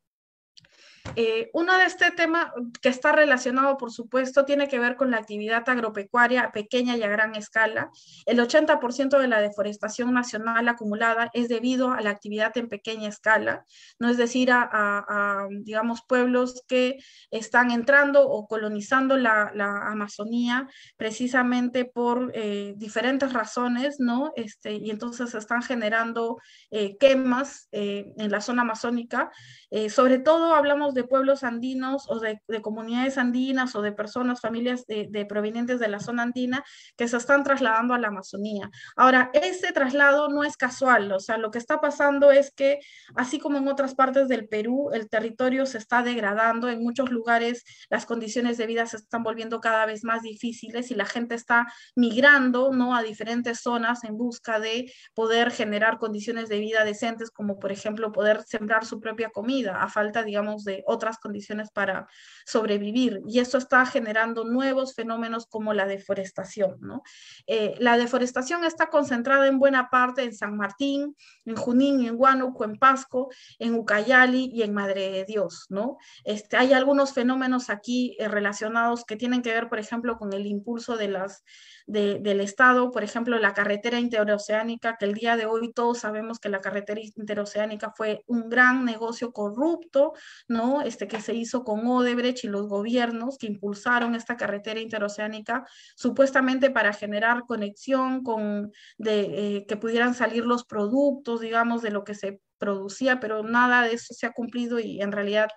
Eh, uno de este tema que está relacionado, por supuesto, tiene que ver con la actividad agropecuaria pequeña y a gran escala. El 80% de la deforestación nacional acumulada es debido a la actividad en pequeña escala, no es decir, a, digamos, pueblos que están entrando o colonizando la, la Amazonía precisamente por eh, diferentes razones, ¿no? Este, y entonces están generando eh, quemas en la zona amazónica eh, sobre todo hablamos de pueblos andinos o de, comunidades andinas o de personas, familias de, provenientes de la zona andina que se están trasladando a la Amazonía. Ahora, ese traslado no es casual, o sea, lo que está pasando es que, así como en otras partes del Perú, el territorio se está degradando, en muchos lugares las condiciones de vida se están volviendo cada vez más difíciles y la gente está migrando ¿no? a diferentes zonas en busca de poder generar condiciones de vida decentes, como por ejemplo poder sembrar su propia comida a falta, digamos, de otras condiciones para sobrevivir. Y eso está generando nuevos fenómenos como la deforestación. ¿no? Eh, la deforestación está concentrada en buena parte en San Martín, en Junín, en Huánuco, en Pasco, en Ucayali y en Madre de Dios. ¿no? Este, hay algunos fenómenos aquí eh, relacionados que tienen que ver, por ejemplo, con el impulso de las del Estado, por ejemplo, la carretera interoceánica, que el día de hoy todos sabemos que la carretera interoceánica fue un gran negocio corrupto, ¿no? Este que se hizo con Odebrecht y los gobiernos que impulsaron esta carretera interoceánica, supuestamente para generar conexión con, de, eh, que pudieran salir los productos, digamos, de lo que se producía, pero nada de eso se ha cumplido y en realidad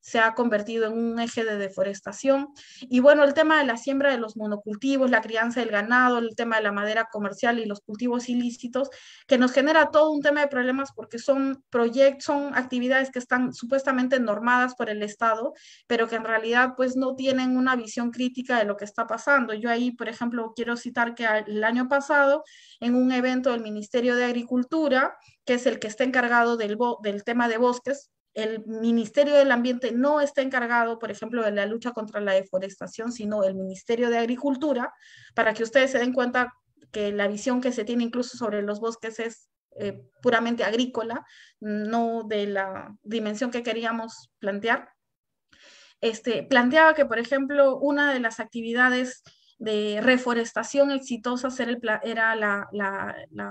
se ha convertido en un eje de deforestación. Y bueno, el tema de la siembra de los monocultivos, la crianza del ganado, el tema de la madera comercial y los cultivos ilícitos, que nos genera todo un tema de problemas porque son proyectos, son actividades que están supuestamente normadas por el Estado, pero que en realidad pues no tienen una visión crítica de lo que está pasando. Yo ahí, por ejemplo, quiero citar que el año pasado, en un evento del Ministerio de Agricultura, que es el que está encargado del, del tema de bosques, el Ministerio del Ambiente no está encargado, por ejemplo, de la lucha contra la deforestación, sino el Ministerio de Agricultura, para que ustedes se den cuenta que la visión que se tiene incluso sobre los bosques es eh, puramente agrícola, no de la dimensión que queríamos plantear. Este, planteaba que, por ejemplo, una de las actividades de reforestación exitosa era, el,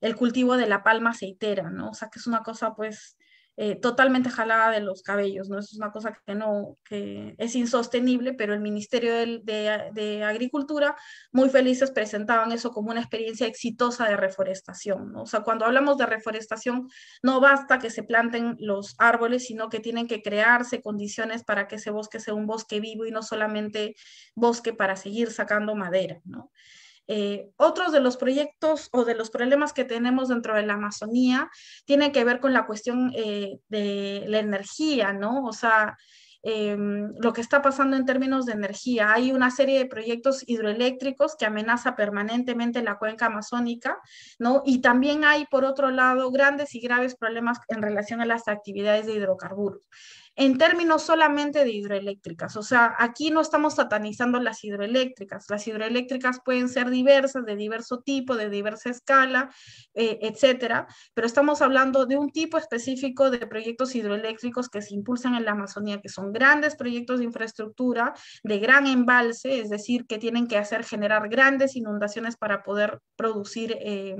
el cultivo de la palma aceitera, ¿no? O sea, que es una cosa, pues, eh, totalmente jalada de los cabellos, ¿no? es una cosa que no, que es insostenible, pero el Ministerio de, de, de, Agricultura, muy felices, presentaban eso como una experiencia exitosa de reforestación, ¿no? O sea, cuando hablamos de reforestación, no basta que se planten los árboles, sino que tienen que crearse condiciones para que ese bosque sea un bosque vivo y no solamente bosque para seguir sacando madera, ¿no? Eh, otros de los proyectos o de los problemas que tenemos dentro de la Amazonía tiene que ver con la cuestión eh, de la energía, ¿no? O sea, em, lo que está pasando en términos de energía. Hay una serie de proyectos hidroeléctricos que amenaza permanentemente la cuenca amazónica, ¿no? Y también hay, por otro lado, grandes y graves problemas en relación a las actividades de hidrocarburos en términos solamente de hidroeléctricas. O sea, aquí no estamos satanizando las hidroeléctricas. Las hidroeléctricas pueden ser diversas, de diverso tipo, de diversa escala, etc., eh, etcétera, pero estamos hablando de un tipo específico de proyectos hidroeléctricos que se impulsan en la Amazonía, que son grandes proyectos de infraestructura, de gran embalse, es decir, que tienen que hacer generar grandes inundaciones para poder producir eh,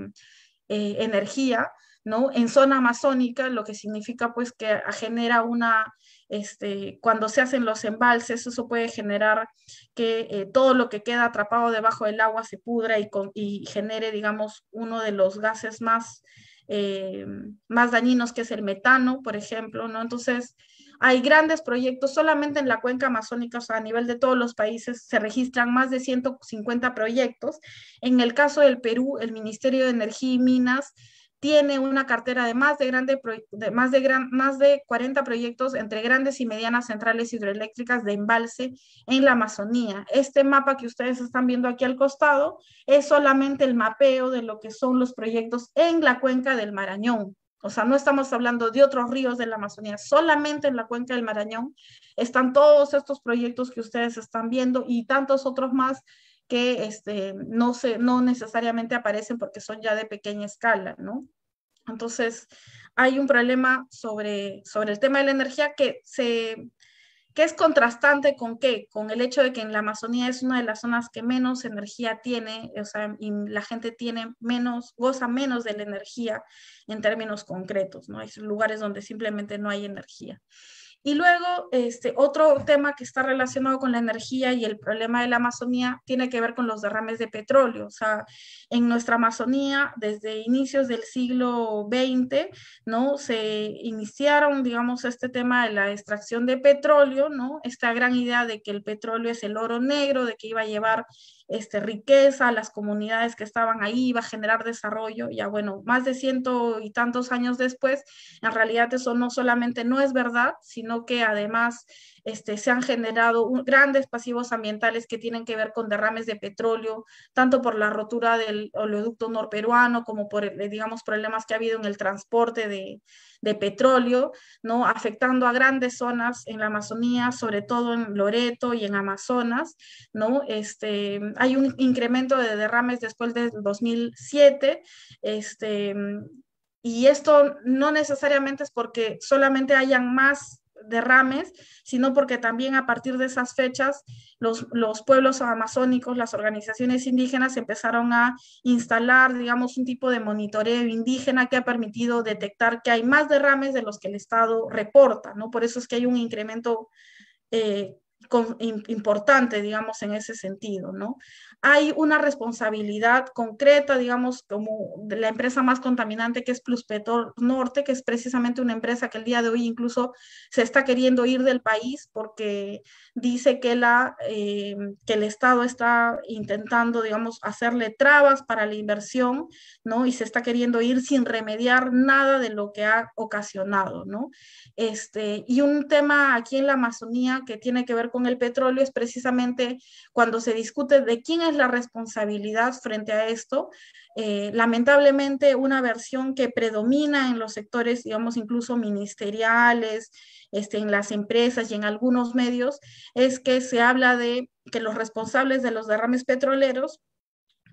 eh, energía ¿no? En zona amazónica, lo que significa pues que genera una, este, cuando se hacen los embalses, eso puede generar que eh, todo lo que queda atrapado debajo del agua se pudra y, y genere, digamos, uno de los gases más, eh, más dañinos, que es el metano, por ejemplo, ¿no? Entonces, hay grandes proyectos, solamente en la cuenca amazónica, o a nivel de todos los países, se registran más de 150 proyectos. En el caso del Perú, el Ministerio de Energía y Minas tiene una cartera de más de, grande, de más, de más de 40 proyectos entre grandes y medianas centrales hidroeléctricas de embalse en la Amazonía. Este mapa que ustedes están viendo aquí al costado es solamente el mapeo de lo que son los proyectos en la cuenca del Marañón. O sea, no estamos hablando de otros ríos de la Amazonía, solamente en la cuenca del Marañón están todos estos proyectos que ustedes están viendo y tantos otros más que este, no, se, no necesariamente aparecen porque son ya de pequeña escala, ¿no? Entonces, hay un problema sobre, sobre el tema de la energía que, se, que es contrastante con qué? Con el hecho de que en la Amazonía es una de las zonas que menos energía tiene, y la gente tiene menos, goza menos de la energía en términos concretos, ¿no? Hay lugares donde simplemente no hay energía. Y luego, este, otro tema que está relacionado con la energía y el problema de la Amazonía tiene que ver con los derrames de petróleo. O sea, en nuestra Amazonía, desde inicios del siglo XX, ¿no? Se iniciaron, digamos, este tema de la extracción de petróleo, ¿no? Esta gran idea de que el petróleo es el oro negro, de que iba a llevar este, riqueza las comunidades que estaban ahí, iba a generar desarrollo. Ya bueno, más de ciento y tantos años después, en realidad eso no solamente no es verdad, sino que además este, se han generado grandes pasivos ambientales que tienen que ver con derrames de petróleo, tanto por la rotura del oleoducto norperuano como por, digamos, problemas que ha habido en el transporte de, de petróleo, ¿no? afectando a grandes zonas en la Amazonía, sobre todo en Loreto y en Amazonas. ¿no? Este, hay un incremento de derrames después del 2007. Este, y esto no necesariamente es porque solamente hayan más derrames, sino porque también a partir de esas fechas los, pueblos amazónicos, las organizaciones indígenas empezaron a instalar, digamos, un tipo de monitoreo indígena que ha permitido detectar que hay más derrames de los que el Estado reporta, ¿no? Por eso es que hay un incremento eh, importante, digamos, en ese sentido, ¿no? hay una responsabilidad concreta, digamos, como la empresa más contaminante que es Pluspetor Norte, que es precisamente una empresa que el día de hoy incluso se está queriendo ir del país porque dice que, la, eh, que el Estado está intentando, digamos, hacerle trabas para la inversión, ¿no? Y se está queriendo ir sin remediar nada de lo que ha ocasionado, ¿no? Este, y un tema aquí en la Amazonía que tiene que ver con el petróleo es precisamente cuando se discute de quién es la responsabilidad frente a esto? Eh, lamentablemente, una versión que predomina en los sectores, digamos, incluso ministeriales, este, en las empresas y en algunos medios, es que se habla de que los responsables de los derrames petroleros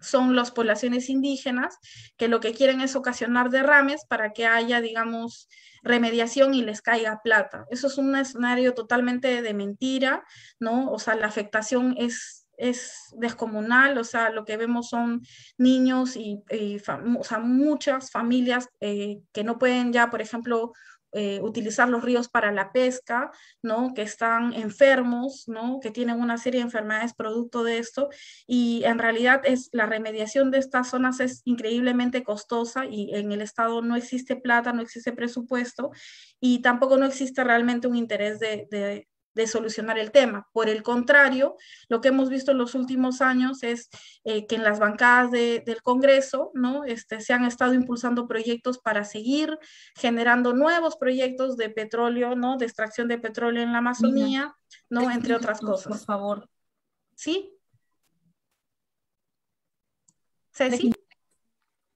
son las poblaciones indígenas, que lo que quieren es ocasionar derrames para que haya, digamos, remediación y les caiga plata. Eso es un escenario totalmente de mentira, ¿no? O sea, la afectación es es descomunal, o sea, lo que vemos son niños y, o sea, muchas familias eh, que no pueden ya, por ejemplo, eh, utilizar los ríos para la pesca, ¿no? Que están enfermos, ¿no? Que tienen una serie de enfermedades producto de esto. Y en realidad es, la remediación de estas zonas es increíblemente costosa y en el Estado no existe plata, no existe presupuesto y tampoco no existe realmente un interés de, de solucionar el tema. Por el contrario, lo que hemos visto en los últimos años es eh, que en las bancadas del Congreso ¿no? este, se han estado impulsando proyectos para seguir generando nuevos proyectos de petróleo, ¿no? de extracción de petróleo en la Amazonía, ¿no? entre otras cosas. Por favor. ¿Sí? ¿Ceci?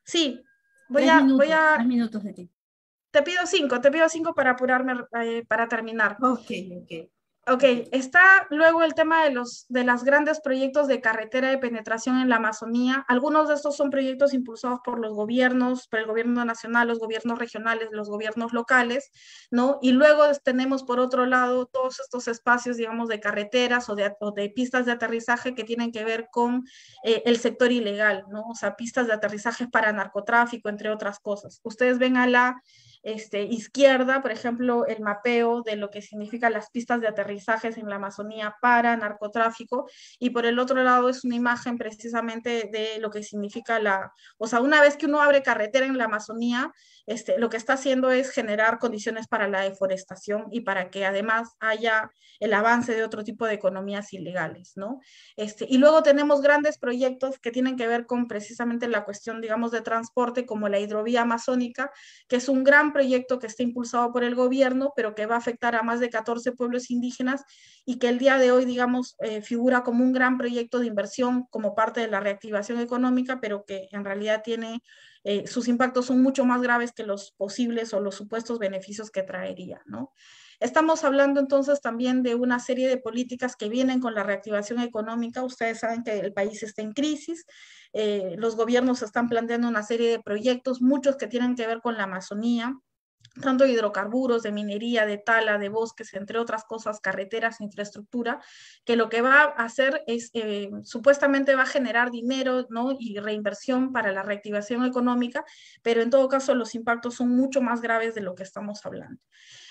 Sí, voy a... voy a... minutos de ti. Te pido cinco, te pido cinco para apurarme, eh, para terminar. Ok, ok. Ok, está luego el tema de los de las grandes proyectos de carretera de penetración en la Amazonía. Algunos de estos son proyectos impulsados por los gobiernos, por el gobierno nacional, los gobiernos regionales, los gobiernos locales, ¿no? Y luego tenemos por otro lado todos estos espacios, digamos, de carreteras o de, de pistas de aterrizaje que tienen que ver con eh, el sector ilegal, ¿no? O sea, pistas de aterrizaje para narcotráfico, entre otras cosas. Ustedes ven a la este, izquierda, por ejemplo, el mapeo de lo que significan las pistas de aterrizajes en la Amazonía para narcotráfico, y por el otro lado es una imagen precisamente de lo que significa la, o sea, una vez que uno abre carretera en la Amazonía, este, lo que está haciendo es generar condiciones para la deforestación y para que además haya el avance de otro tipo de economías ilegales, ¿no? Este, y luego tenemos grandes proyectos que tienen que ver con precisamente la cuestión, digamos, de transporte, como la hidrovía amazónica, que es un gran proyecto que está impulsado por el gobierno, pero que va a afectar a más de 14 pueblos indígenas y que el día de hoy, digamos, eh, figura como un gran proyecto de inversión como parte de la reactivación económica, pero que en realidad tiene, eh, sus impactos son mucho más graves que los posibles o los supuestos beneficios que traería, Estamos hablando entonces también de una serie de políticas que vienen con la reactivación económica. Ustedes saben que el país está en crisis, eh, los gobiernos están planteando una serie de proyectos, muchos que tienen que ver con la Amazonía, tanto hidrocarburos, de minería, de tala, de bosques, entre otras cosas, carreteras, infraestructura, que lo que va a hacer es, eh, supuestamente va a generar dinero ¿no? y reinversión para la reactivación económica, pero en todo caso los impactos son mucho más graves de lo que estamos hablando.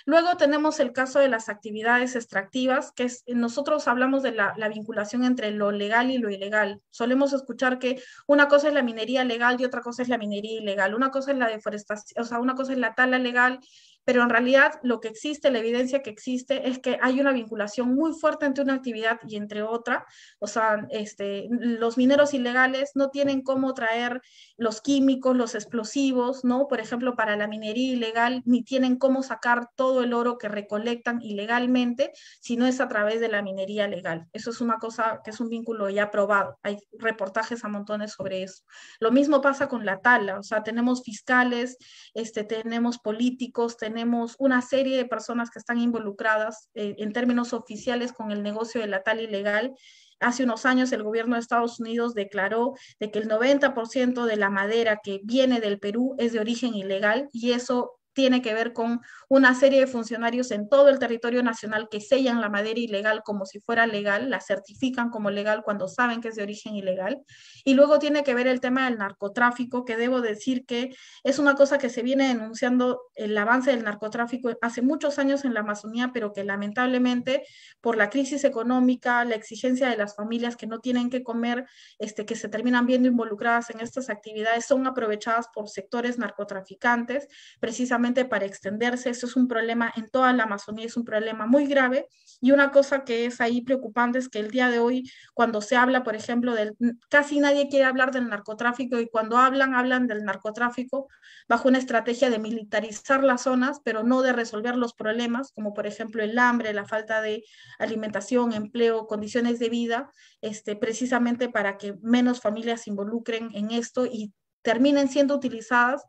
Luego tenemos el caso de las actividades extractivas, que nosotros hablamos de la, la, vinculación entre lo legal y lo ilegal. Solemos escuchar que una cosa es la minería legal y otra cosa es la minería ilegal. Una cosa es la deforestación, o sea, una cosa es la tala legal pero en realidad lo que existe, la evidencia que existe, es que hay una vinculación muy fuerte entre una actividad y entre otra. O sea, este, los mineros ilegales no tienen cómo traer los químicos, los explosivos, ¿no? Por ejemplo, para la minería ilegal, ni tienen cómo sacar todo el oro que recolectan ilegalmente, si no es a través de la minería legal. Eso es una cosa que es un vínculo ya probado. Hay reportajes a montones sobre eso. Lo mismo pasa con la tala, o sea, tenemos fiscales, este, tenemos políticos, tenemos tenemos una serie de personas que están involucradas eh, en términos oficiales con el negocio de la tal ilegal. Hace unos años el gobierno de Estados Unidos declaró de que el 90% de la madera que viene del Perú es de origen ilegal y eso tiene que ver con una serie de funcionarios en todo el territorio nacional que sellan la madera ilegal como si fuera legal, la certifican como legal cuando saben que es de origen ilegal. Y luego tiene que ver el tema del narcotráfico, que debo decir que es una cosa que se viene denunciando el avance del narcotráfico hace muchos años en la Amazonía, pero que lamentablemente por la crisis económica, la exigencia de las familias que no tienen que comer, este, que se terminan viendo involucradas en estas actividades, son aprovechadas por sectores narcotraficantes, precisamente para extenderse. Eso es un problema en toda la Amazonía, es un problema muy grave. Y una cosa que es ahí preocupante es que el día de hoy, cuando se habla, por ejemplo, del, casi nadie quiere hablar del narcotráfico y cuando hablan, hablan del narcotráfico bajo una estrategia de militarizar las zonas, pero no de resolver los problemas, como por ejemplo el hambre, la falta de alimentación, empleo, condiciones de vida, este, precisamente para que menos familias se involucren en esto y terminen siendo utilizadas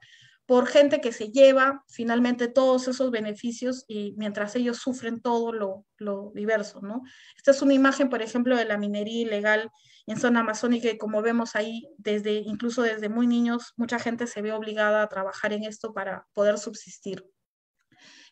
por gente que se lleva finalmente todos esos beneficios y mientras ellos sufren todo lo, diverso, ¿no? Esta es una imagen, por ejemplo, de la minería ilegal en zona amazónica y como vemos ahí, desde, incluso desde muy niños, mucha gente se ve obligada a trabajar en esto para poder subsistir.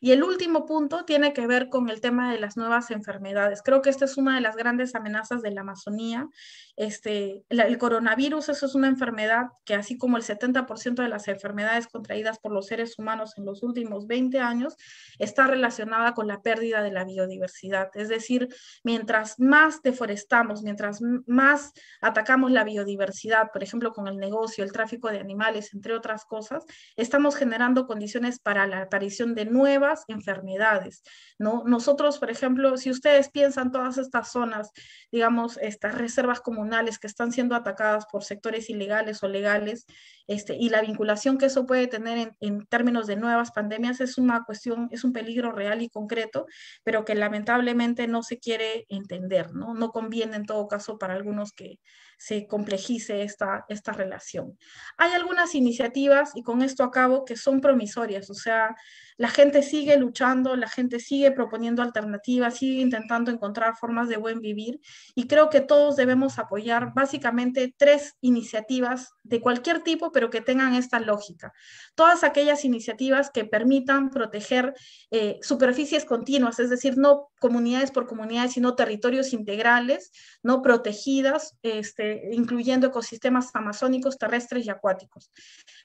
Y el último punto tiene que ver con el tema de las nuevas enfermedades. Creo que esta es una de las grandes amenazas de la Amazonía. Este, el coronavirus eso es una enfermedad que así como el 70% de las enfermedades contraídas por los seres humanos en los últimos 20 años, está relacionada con la pérdida de la biodiversidad. Es decir, mientras más deforestamos, mientras más atacamos la biodiversidad, por ejemplo, con el negocio, el tráfico de animales, entre otras cosas, estamos generando condiciones para la aparición de nuevas enfermedades, ¿no? Nosotros, por ejemplo, si ustedes piensan todas estas zonas, digamos, estas reservas comunales que están siendo atacadas por sectores ilegales o legales, este, y la vinculación que eso puede tener en términos de nuevas pandemias es una cuestión, es un peligro real y concreto, pero que lamentablemente no se quiere entender, ¿no? No conviene en todo caso para algunos que se complejice esta, esta relación. Hay algunas iniciativas, y con esto acabo, que son promisorias, o sea, la gente sigue luchando, la gente sigue proponiendo alternativas, sigue intentando encontrar formas de buen vivir, y creo que todos debemos apoyar básicamente tres iniciativas de cualquier tipo, pero que tengan esta lógica. Todas aquellas iniciativas que permitan proteger eh, superficies continuas, es decir, no comunidades por comunidades, sino territorios integrales, no protegidas, este, eh, incluyendo ecosistemas amazónicos, terrestres y acuáticos.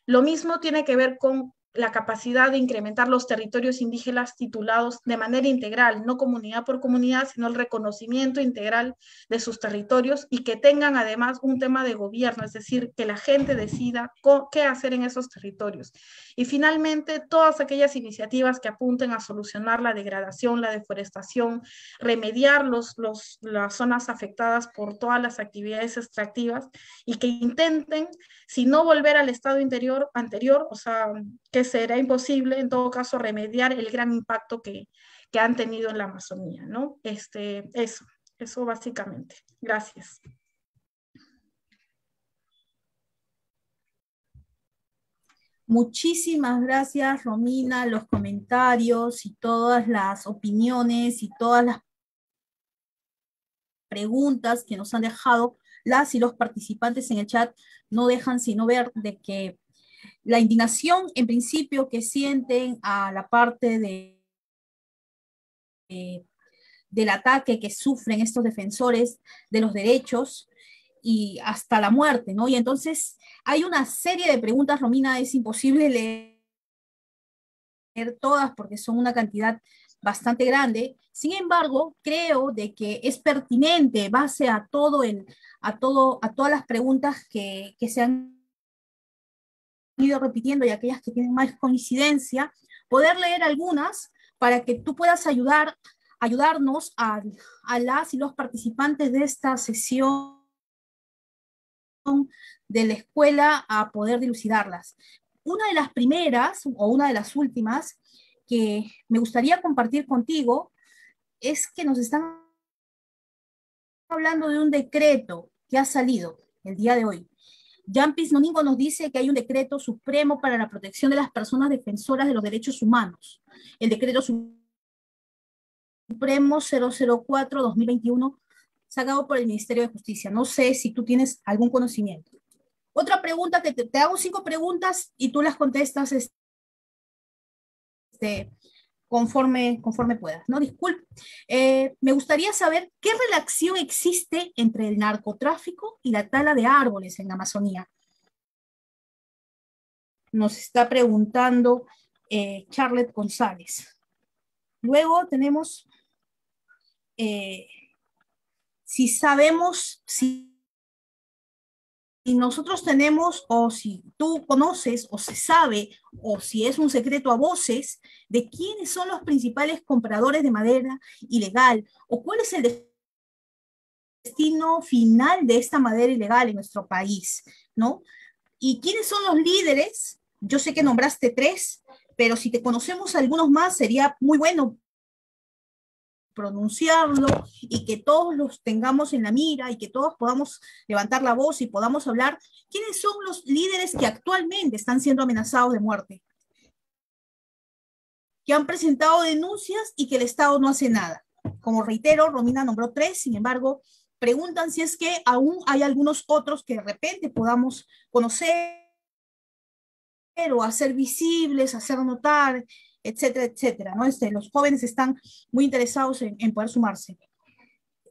Lo mismo tiene que ver con la capacidad de incrementar los territorios indígenas titulados de manera integral, no comunidad por comunidad, sino el reconocimiento integral de sus territorios y que tengan además un tema de gobierno, es decir, que la gente decida qué hacer en esos territorios. Y finalmente, todas aquellas iniciativas que apunten a solucionar la degradación, la deforestación, remediar los, los, las zonas afectadas por todas las actividades extractivas y que intenten, si no volver al estado interior anterior, o sea, que será imposible en todo caso remediar el gran impacto que, han tenido en la Amazonía, ¿no? Este, eso, eso básicamente. Gracias. Muchísimas gracias, Romina, los comentarios y todas las opiniones y todas las preguntas que nos han dejado las y los participantes en el chat no dejan sino ver de que la indignación en principio que sienten a la parte de, eh, del ataque que sufren estos defensores de los derechos y hasta la muerte, ¿no? Y entonces hay una serie de preguntas, Romina, es imposible leer todas porque son una cantidad bastante grande. Sin embargo, creo de que es pertinente, base a todo en a todo, a todas las preguntas que, que se han ido repitiendo y aquellas que tienen más coincidencia, poder leer algunas para que tú puedas ayudar, ayudarnos a, a las y los participantes de esta sesión de la escuela a poder dilucidarlas. Una de las primeras o una de las últimas que me gustaría compartir contigo es que nos están hablando de un decreto que ha salido el día de hoy. Jampis Noningo nos dice que hay un decreto supremo para la protección de las personas defensoras de los derechos humanos. El decreto supremo 004-2021, sacado por el Ministerio de Justicia. No sé si tú tienes algún conocimiento. Otra pregunta te, te hago cinco preguntas y tú las contestas. Este, conforme, conforme puedas, ¿no? Disculpe. Eh, me gustaría saber qué relación existe entre el narcotráfico y la tala de árboles en la Amazonía. Nos está preguntando eh, Charlotte González. Luego tenemos eh, si sabemos si si nosotros tenemos o si tú conoces o se sabe o si es un secreto a voces de quiénes son los principales compradores de madera ilegal o cuál es el destino final de esta madera ilegal en nuestro país, ¿no? ¿Y quiénes son los líderes? Yo sé que nombraste tres, pero si te conocemos algunos más sería muy bueno pronunciarlo y que todos los tengamos en la mira y que todos podamos levantar la voz y podamos hablar, ¿quiénes son los líderes que actualmente están siendo amenazados de muerte? Que han presentado denuncias y que el Estado no hace nada. Como reitero, Romina nombró tres, sin embargo, preguntan si es que aún hay algunos otros que de repente podamos conocer o hacer visibles, hacer notar, etcétera, etcétera. ¿no? Este, los jóvenes están muy interesados en, poder sumarse.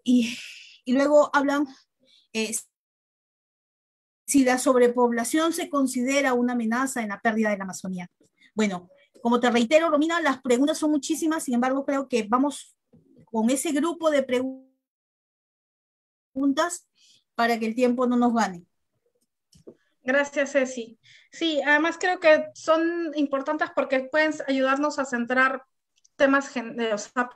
Y, luego hablan, eh, si la sobrepoblación se considera una amenaza en la pérdida de la Amazonía. Bueno, como te reitero, Romina, las preguntas son muchísimas, sin embargo, creo que vamos con ese grupo de preguntas para que el tiempo no nos gane. Gracias, Ceci. Sí, además creo que son importantes porque pueden ayudarnos a centrar temas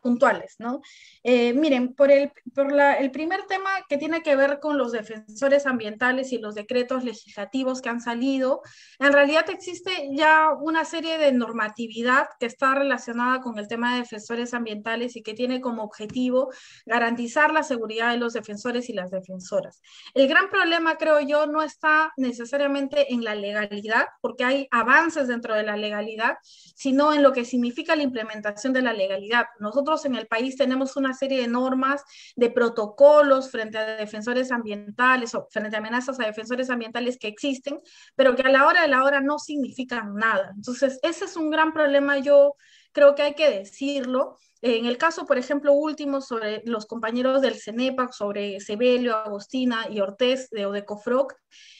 puntuales, ¿no? Eh, miren, por, el, por el primer tema que tiene que ver con los defensores ambientales y los decretos legislativos que han salido, en realidad existe ya una serie de normatividad que está relacionada con el tema de defensores ambientales y que tiene como objetivo garantizar la seguridad de los defensores y las defensoras. El gran problema, creo yo, no está necesariamente en la legalidad, porque hay avances dentro de la legalidad, sino en lo que significa la implementación de la legalidad. Nosotros en el país tenemos una serie de normas, de protocolos frente a defensores ambientales o frente a amenazas a defensores ambientales que existen, pero que a la hora de la hora no significan nada. Entonces, ese es un gran problema, yo creo que hay que decirlo. En el caso, por ejemplo, último sobre los compañeros del CENEPAC, sobre Sebelio, Agostina y Ortés de Odecofroc,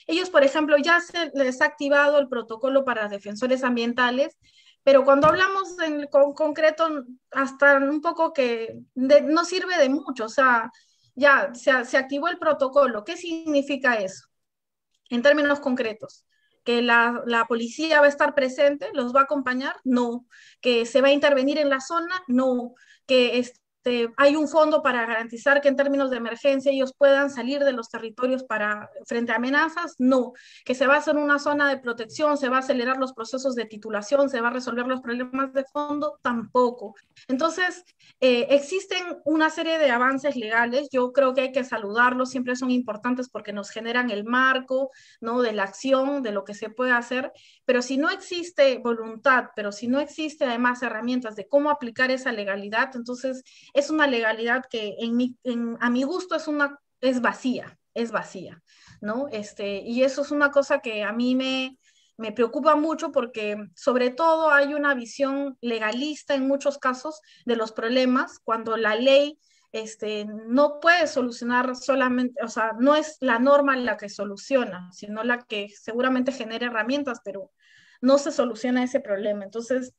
ellos, por ejemplo, ya se les ha activado el protocolo para defensores ambientales, pero cuando hablamos en, concreto, hasta un poco que no sirve de mucho, o sea, ya se, activó el protocolo. ¿Qué significa eso? En términos concretos, que la, la, policía va a estar presente, los va a acompañar, no, que se va a intervenir en la zona, no, que, es, este, este, hay un fondo para garantizar que en términos de emergencia ellos puedan salir de los territorios para, frente a amenazas, no, que se va a hacer una zona de protección, se va a acelerar los procesos de titulación, se va a resolver los problemas de fondo, tampoco. Entonces, eh, existen una serie de avances legales, yo creo que hay que saludarlos, siempre son importantes porque nos generan el marco ¿no? de la acción, de lo que se puede hacer, pero si no existe voluntad, pero si no existe además herramientas de cómo aplicar esa legalidad, entonces es una legalidad que en a mi gusto es, una, es vacía, es vacía, ¿no? Este, y eso es una cosa que a mí me, me preocupa mucho porque sobre todo hay una visión legalista en muchos casos de los problemas cuando la ley este, no puede solucionar solamente, o sea, no es la norma la que soluciona, sino la que seguramente genera herramientas, pero no se soluciona ese problema. Entonces,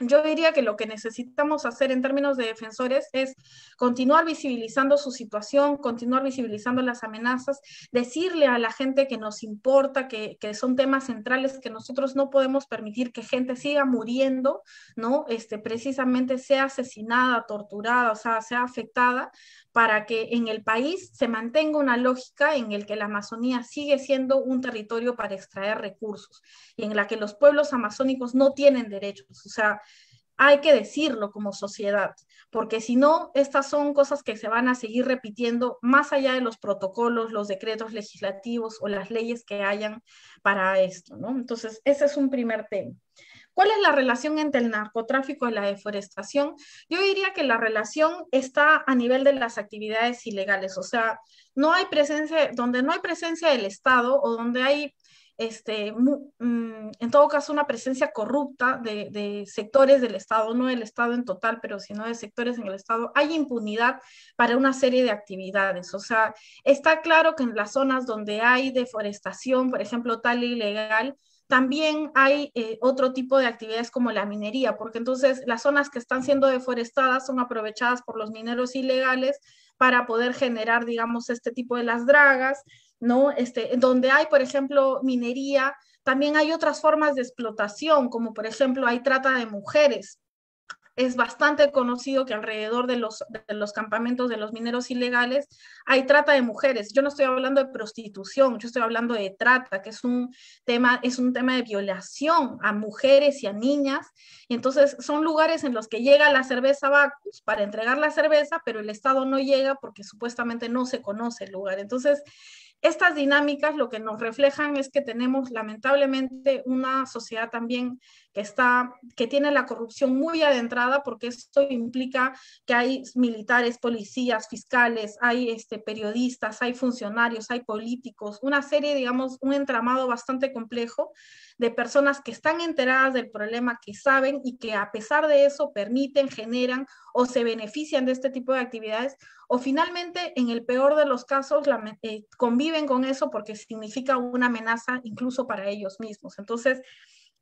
yo diría que lo que necesitamos hacer en términos de defensores es continuar visibilizando su situación, continuar visibilizando las amenazas, decirle a la gente que nos importa, que, son temas centrales, que nosotros no podemos permitir que gente siga muriendo, ¿no? Este, precisamente sea asesinada, torturada, o sea, sea afectada para que en el país se mantenga una lógica en el que la Amazonía sigue siendo un territorio para extraer recursos y en la que los pueblos amazónicos no tienen derechos. O sea, hay que decirlo como sociedad, porque si no, estas son cosas que se van a seguir repitiendo más allá de los protocolos, los decretos legislativos o las leyes que hayan para esto, ¿no? Entonces, ese es un primer tema. ¿Cuál es la relación entre el narcotráfico y la deforestación? Yo diría que la relación está a nivel de las actividades ilegales, o sea, no hay presencia, donde no hay presencia del Estado o donde hay este, mm, en todo caso, una presencia corrupta de, de, sectores del Estado, no del Estado en total, pero sino de sectores en el Estado, hay impunidad para una serie de actividades. O sea, está claro que en las zonas donde hay deforestación, por ejemplo, tal ilegal, también hay eh, otro tipo de actividades como la minería, porque entonces las zonas que están siendo deforestadas son aprovechadas por los mineros ilegales para poder generar, digamos, este tipo de las dragas, ¿no? Este, donde hay, por ejemplo, minería, también hay otras formas de explotación, como por ejemplo hay trata de mujeres, es bastante conocido que alrededor de los, los campamentos de los mineros ilegales hay trata de mujeres. Yo no estoy hablando de prostitución, yo estoy hablando de trata, que es un tema, es un tema de violación a mujeres y a niñas. Y entonces son lugares en los que llega la cerveza Bacus para entregar la cerveza, pero el Estado no llega porque supuestamente no se conoce el lugar. Entonces, estas dinámicas lo que nos reflejan es que tenemos lamentablemente una sociedad también que, está, que tiene la corrupción muy adentrada porque esto implica que hay militares, policías, fiscales, hay este, periodistas, hay funcionarios, hay políticos, una serie, digamos, un entramado bastante complejo de personas que están enteradas del problema, que saben y que a pesar de eso permiten, generan o se benefician de este tipo de actividades o finalmente, en el peor de los casos, eh, conviven con eso porque significa una amenaza incluso para ellos mismos. Entonces,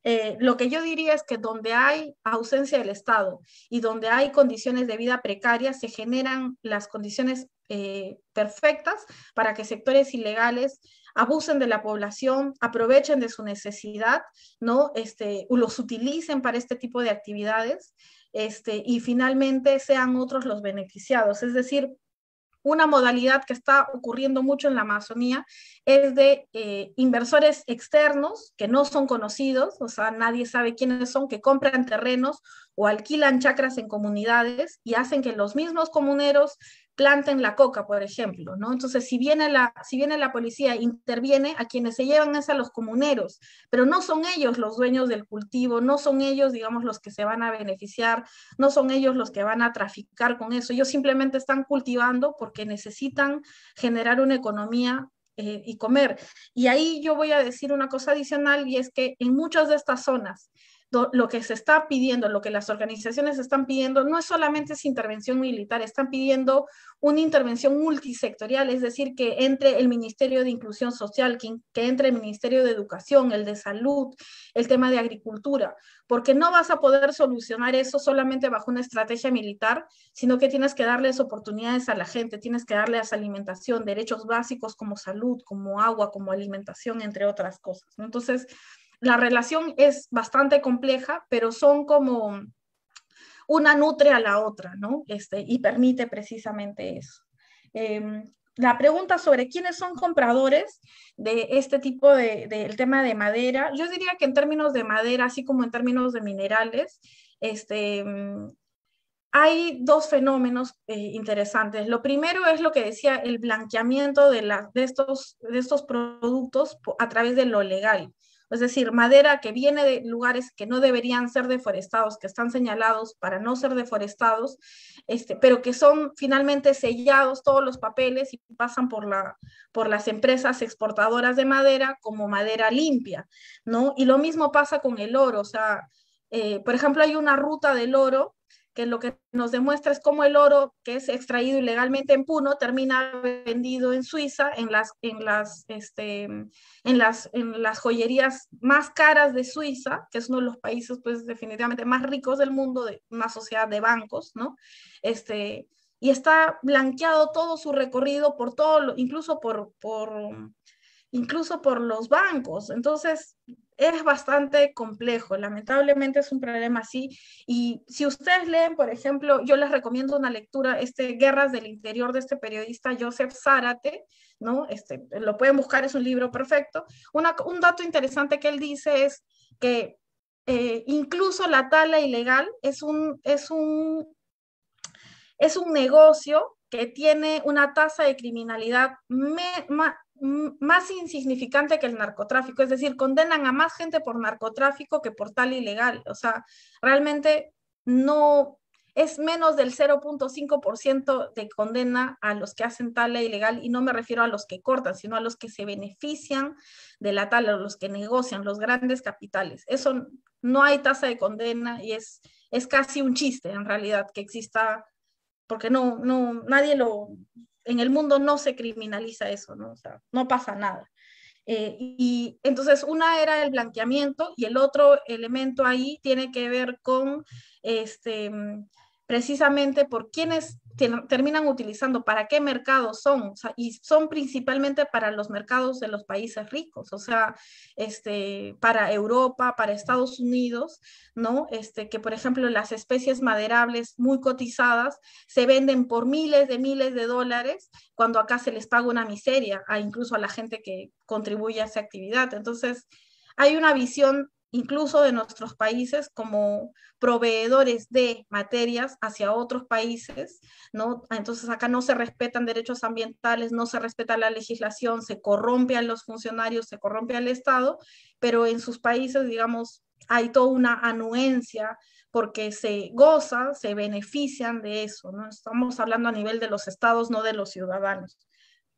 eh, lo que yo diría es que donde hay ausencia del Estado y donde hay condiciones de vida precarias, se generan las condiciones eh, perfectas para que sectores ilegales abusen de la población, aprovechen de su necesidad, ¿no? Este, los utilicen para este tipo de actividades este, y finalmente sean otros los beneficiados. Es decir, una modalidad que está ocurriendo mucho en la Amazonía es de eh, inversores externos que no son conocidos, o sea, nadie sabe quiénes son, que compran terrenos o alquilan chacras en comunidades y hacen que los mismos comuneros planten la coca, por ejemplo, ¿no? Entonces, si viene la, si viene la policía, interviene, a quienes se llevan es a los comuneros, pero no son ellos los dueños del cultivo, no son ellos, digamos, los que se van a beneficiar, no son ellos los que van a traficar con eso, ellos simplemente están cultivando porque necesitan generar una economía eh, y comer. Y ahí yo voy a decir una cosa adicional y es que en muchas de estas zonas lo que se está pidiendo, lo que las organizaciones están pidiendo, no es solamente es intervención militar, están pidiendo una intervención multisectorial, es decir, que entre el Ministerio de Inclusión Social, que, que, entre el Ministerio de Educación, el de Salud, el tema de Agricultura, porque no vas a poder solucionar eso solamente bajo una estrategia militar, sino que tienes que darles oportunidades a la gente, tienes que darles alimentación, derechos básicos como salud, como agua, como alimentación, entre otras cosas. Entonces, la relación es bastante compleja, pero son como una nutre a la otra, ¿no? Este, y permite precisamente eso. Em, la pregunta sobre quiénes son compradores de este tipo de, del tema de madera, yo diría que en términos de madera, así como en términos de minerales, este, hay dos fenómenos eh, interesantes. Lo primero es lo que decía el blanqueamiento de, de, estos, de estos productos a través de lo legal es decir, madera que viene de lugares que no deberían ser deforestados, que están señalados para no ser deforestados, este, pero que son finalmente sellados todos los papeles y pasan por, la, por las empresas exportadoras de madera como madera limpia, ¿no? Y lo mismo pasa con el oro, o sea, eh, por ejemplo, hay una ruta del oro que lo que nos demuestra es cómo el oro que es extraído ilegalmente en Puno termina vendido en Suiza, en las, en las, este, en las, en las joyerías más caras de Suiza, que es uno de los países pues definitivamente más ricos del mundo, de una sociedad de bancos, ¿no? Este, y está blanqueado todo su recorrido por todo, incluso por, por, incluso por los bancos. Entonces, es bastante complejo, lamentablemente es un problema así. Y si ustedes leen, por ejemplo, yo les recomiendo una lectura, este Guerras del Interior de este periodista Joseph Zárate, ¿no? Este, lo pueden buscar, es un libro perfecto. un dato interesante que él dice es que eh, incluso la tala ilegal es un, es un, es un negocio que tiene una tasa de criminalidad me, más insignificante que el narcotráfico, es decir, condenan a más gente por narcotráfico que por tal ilegal. O sea, realmente no es menos del 0.5% de condena a los que hacen tal ilegal y no me refiero a los que cortan, sino a los que se benefician de la tala, los que negocian, los grandes capitales. Eso no hay tasa de condena y es, es casi un chiste en realidad que exista, porque no, no, nadie lo, en el mundo no se criminaliza eso, ¿no? no pasa nada. Eh, y entonces una era el blanqueamiento y el otro elemento ahí tiene que ver con este, precisamente por quienes terminan utilizando, para qué mercados son, y son principalmente para los mercados de los países ricos, o sea, este, para Europa, para Estados Unidos, ¿no? Este, que por ejemplo las especies maderables muy cotizadas se venden por miles de miles de dólares cuando acá se les paga una miseria, a incluso a la gente que contribuye a esa actividad. Entonces, hay una visión incluso de nuestros países como proveedores de materias hacia otros países, ¿no? Ah, entonces acá no se respetan derechos ambientales, no se respeta la legislación, se corrompen los funcionarios, se corrompe el Estado, pero en sus países, digamos, hay toda una anuencia porque se goza, se benefician de eso, ¿no? Estamos hablando a nivel de los estados, no de los ciudadanos.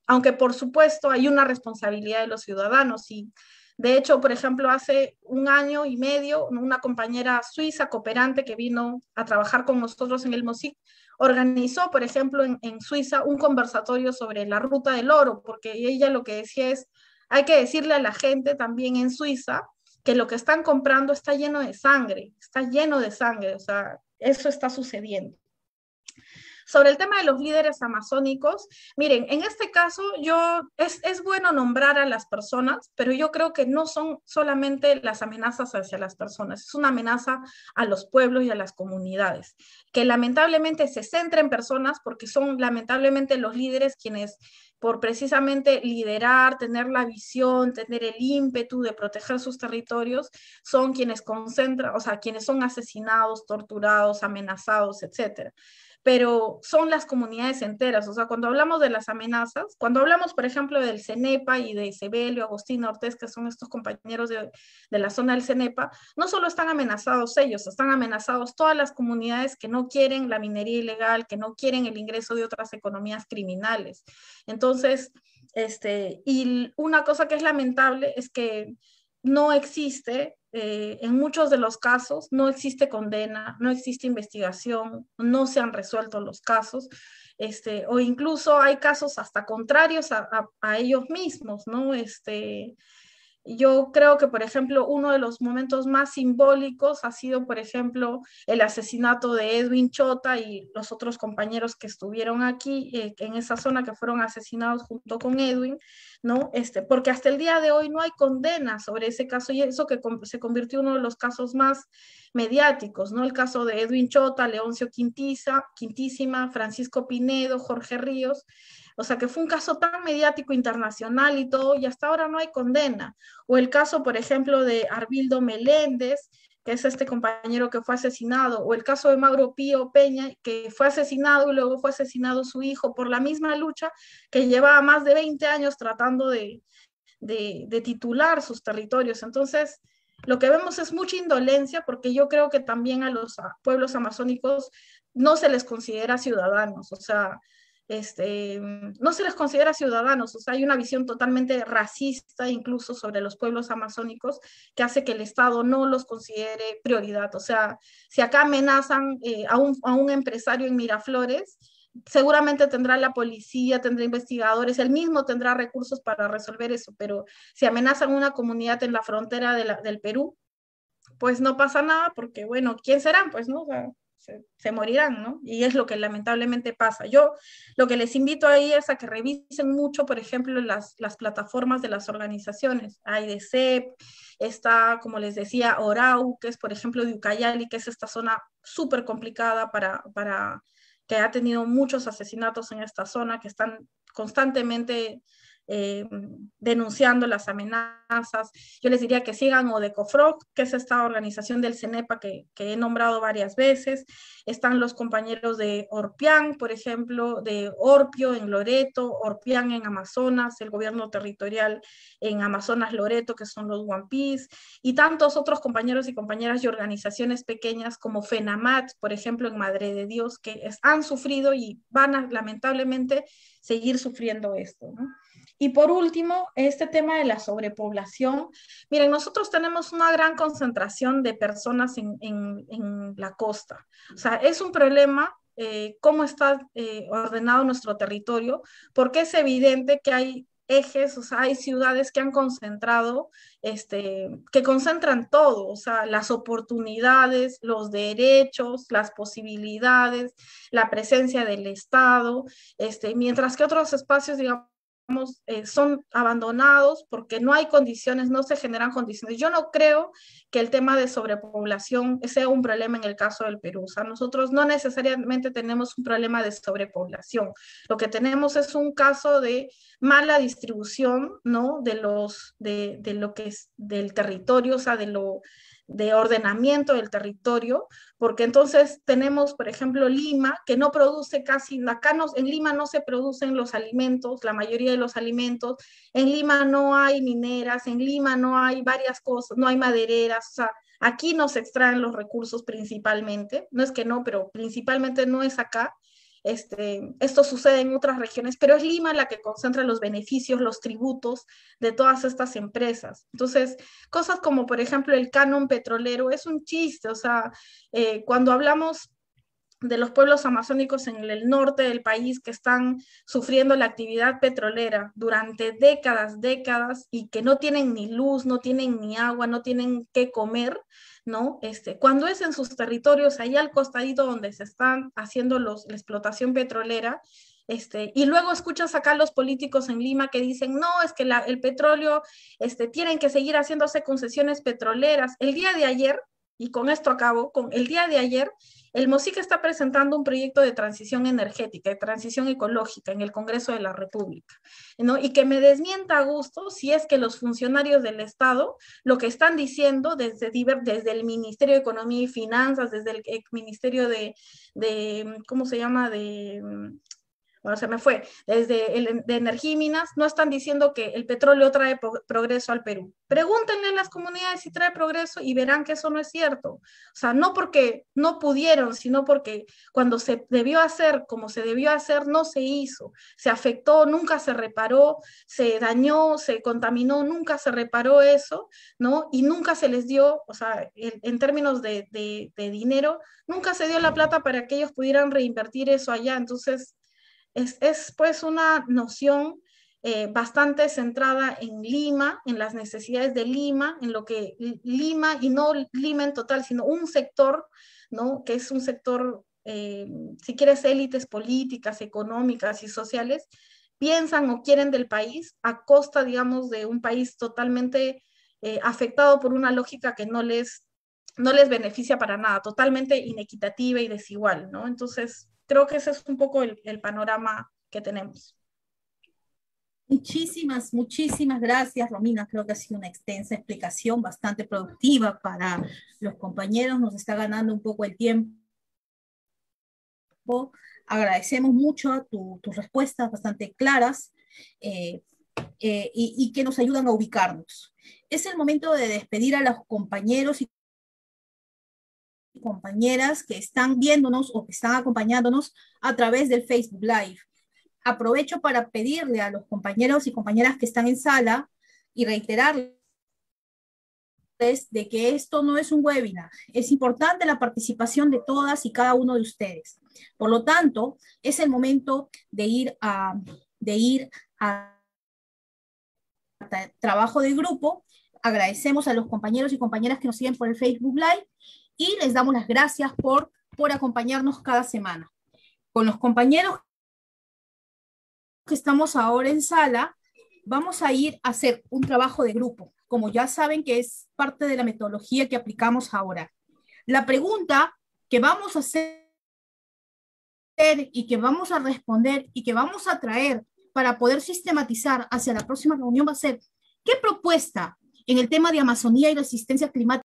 Aunque por supuesto hay una responsabilidad de los ciudadanos y de hecho, por ejemplo, hace un año y medio, una compañera suiza cooperante que vino a trabajar con nosotros en el MOSIC organizó, por ejemplo, en, en Suiza un conversatorio sobre la ruta del oro, porque ella lo que decía es, hay que decirle a la gente también en Suiza que lo que están comprando está lleno de sangre, está lleno de sangre, o sea, eso está sucediendo. Sobre el tema de los líderes amazónicos, miren, en este caso yo es, bueno nombrar a las personas, pero yo creo que no son solamente las amenazas hacia las personas, es una amenaza a los pueblos y a las comunidades, que lamentablemente se centra en personas porque son lamentablemente los líderes quienes por precisamente liderar, tener la visión, tener el ímpetu de proteger sus territorios, son quienes concentran, o sea, quienes son asesinados, torturados, amenazados, etc pero son las comunidades enteras. O sea, cuando hablamos de las amenazas, cuando hablamos, por ejemplo, del CENEPA y de Sebelio, Agustín Ortez, que son estos compañeros de, la zona del CENEPA, no solo están amenazados ellos, están amenazados todas las comunidades que no quieren la minería ilegal, que no quieren el ingreso de otras economías criminales. Entonces, este, y una cosa que es lamentable es que no existe eh, en muchos de los casos no existe condena, no existe investigación, no se han resuelto los casos, este, o incluso hay casos hasta contrarios a, ellos mismos, ¿no? Este, yo creo que, por ejemplo, uno de los momentos más simbólicos ha sido, por ejemplo, el asesinato de Edwin Chota y los otros compañeros que estuvieron aquí eh, en esa zona que fueron asesinados junto con Edwin, ¿no? Este, porque hasta el día de hoy no hay condena sobre ese caso y eso que se convirtió en uno de los casos más mediáticos, ¿no? El caso de Edwin Chota, Leoncio Quintiza, Quintísima, Francisco Pinedo, Jorge Ríos o sea, que fue un caso tan mediático internacional y todo, y hasta ahora no hay condena. O el caso, por ejemplo, de Arbildo Meléndez, que es este compañero que fue asesinado, o el caso de Mauro Pío Peña, que fue asesinado y luego fue asesinado su hijo por la misma lucha que llevaba más de 20 años tratando de, de, de titular sus territorios. Entonces, lo que vemos es mucha indolencia porque yo creo que también a los pueblos amazónicos no se les considera ciudadanos, o sea, este, no se les considera ciudadanos, o sea, hay una visión totalmente racista incluso sobre los pueblos amazónicos que hace que el Estado no los considere prioridad. O sea, si acá amenazan eh, a, un, empresario en Miraflores, seguramente tendrá la policía, tendrá investigadores, él mismo tendrá recursos para resolver eso, pero si amenazan una comunidad en la frontera del Perú, pues no pasa nada porque, bueno, ¿quién serán? Pues no, o sea, se, morirán, ¿no? Y es lo que lamentablemente pasa. Yo lo que les invito ahí es a que revisen mucho, por ejemplo, las, plataformas de las organizaciones. Hay de e está, como les decía, Orau, que es, por ejemplo, de Ucayali, que es esta zona súper complicada para, para que ha tenido muchos asesinatos en esta zona, que están constantemente eh, denunciando las amenazas. Yo les diría que sigan o que es esta organización del CENEPA que, he nombrado varias veces. Están los compañeros de Orpián, por ejemplo, de Orpio en Loreto, Orpián en Amazonas, el gobierno territorial en Amazonas Loreto, que son los One Piece, y tantos otros compañeros y compañeras y organizaciones pequeñas como FENAMAT, por ejemplo, en Madre de Dios, que han sufrido y van a lamentablemente seguir sufriendo esto. ¿no? Y por último, este tema de la sobrepoblación. Miren, nosotros tenemos una gran concentración de personas en, la costa. O sea, es un problema eh, cómo está eh, ordenado nuestro territorio, porque es evidente que hay ejes, o sea, hay ciudades que han concentrado, este, que concentran todo, o sea, las oportunidades, los derechos, las posibilidades, la presencia del Estado, este, mientras que otros espacios, digamos, eh, son abandonados porque no hay condiciones, no se generan condiciones. Yo no creo que el tema de sobrepoblación sea un problema en el caso del Perú. O sea, nosotros no necesariamente tenemos un problema de sobrepoblación. Lo que tenemos es un caso de mala distribución, ¿no? De los, de, de lo que es del territorio, o sea, de lo de ordenamiento del territorio, porque entonces tenemos, por ejemplo, Lima, que no produce casi, acá en Lima no se producen los alimentos, la mayoría de los alimentos, en Lima no hay mineras, en Lima no hay varias cosas, no hay madereras, o sea, aquí nos extraen los recursos principalmente, no es que no, pero principalmente no es acá. Este, esto sucede en otras regiones, pero es Lima la que concentra los beneficios, los tributos de todas estas empresas. Entonces, cosas como, por ejemplo, el canon petrolero es un chiste, o sea, eh, cuando hablamos de los pueblos amazónicos en el norte del país que están sufriendo la actividad petrolera durante décadas, décadas y que no tienen ni luz, no tienen ni agua, no tienen qué comer, ¿no? Este, cuando es en sus territorios, ahí al costadito donde se están haciendo los, la explotación petrolera, este, y luego escuchas acá a los políticos en Lima que dicen, no, es que el petróleo, este, tienen que seguir haciéndose concesiones petroleras. El día de ayer y con esto acabo, con el día de ayer, el MOSIC está presentando un proyecto de transición energética, de transición ecológica en el Congreso de la República, ¿no? Y que me desmienta a gusto si es que los funcionarios del Estado lo que están diciendo desde, desde el Ministerio de Economía y Finanzas, desde el Ministerio de, de ¿cómo se llama?, de bueno, se me fue, desde el, de Energía Minas, no están diciendo que el petróleo trae progreso al Perú. Pregúntenle a las comunidades si trae progreso y verán que eso no es cierto. O sea, no porque no pudieron, sino porque cuando se debió hacer como se debió hacer, no se hizo. Se afectó, nunca se reparó, se dañó, se contaminó, nunca se reparó eso, ¿no? Y nunca se les dio, o sea, en, términos de, de dinero, nunca se dio la plata para que ellos pudieran reinvertir eso allá. Entonces, es, pues una noción eh, bastante centrada en Lima, en las necesidades de Lima, en lo que Lima, y no Lima en total, sino un sector, ¿no? Que es un sector, eh, si quieres, élites políticas, económicas y sociales, piensan o quieren del país a costa, digamos, de un país totalmente eh, afectado por una lógica que no les, no les beneficia para nada, totalmente inequitativa y desigual, ¿no? Entonces, creo que ese es un poco el, panorama que tenemos. Muchísimas, muchísimas gracias, Romina. Creo que ha sido una extensa explicación, bastante productiva para los compañeros. Nos está ganando un poco el tiempo. Agradecemos mucho tu, tus respuestas bastante claras eh, eh, y, y que nos ayudan a ubicarnos. Es el momento de despedir a los compañeros y compañeras que están viéndonos o que están acompañándonos a través del Facebook Live. Aprovecho para pedirle a los compañeros y compañeras que están en sala y reiterarles de que esto no es un webinar. Es importante la participación de todas y cada uno de ustedes. Por lo tanto, es el momento de ir a, de ir a trabajo de grupo. Agradecemos a los compañeros y compañeras que nos siguen por el Facebook Live y les damos las gracias por, por acompañarnos cada semana. Con los compañeros que estamos ahora en sala, vamos a ir a hacer un trabajo de grupo, como ya saben que es parte de la metodología que aplicamos ahora. La pregunta que vamos a hacer y que vamos a responder y que vamos a traer para poder sistematizar hacia la próxima reunión va a ser, ¿qué propuesta en el tema de Amazonía y resistencia climática?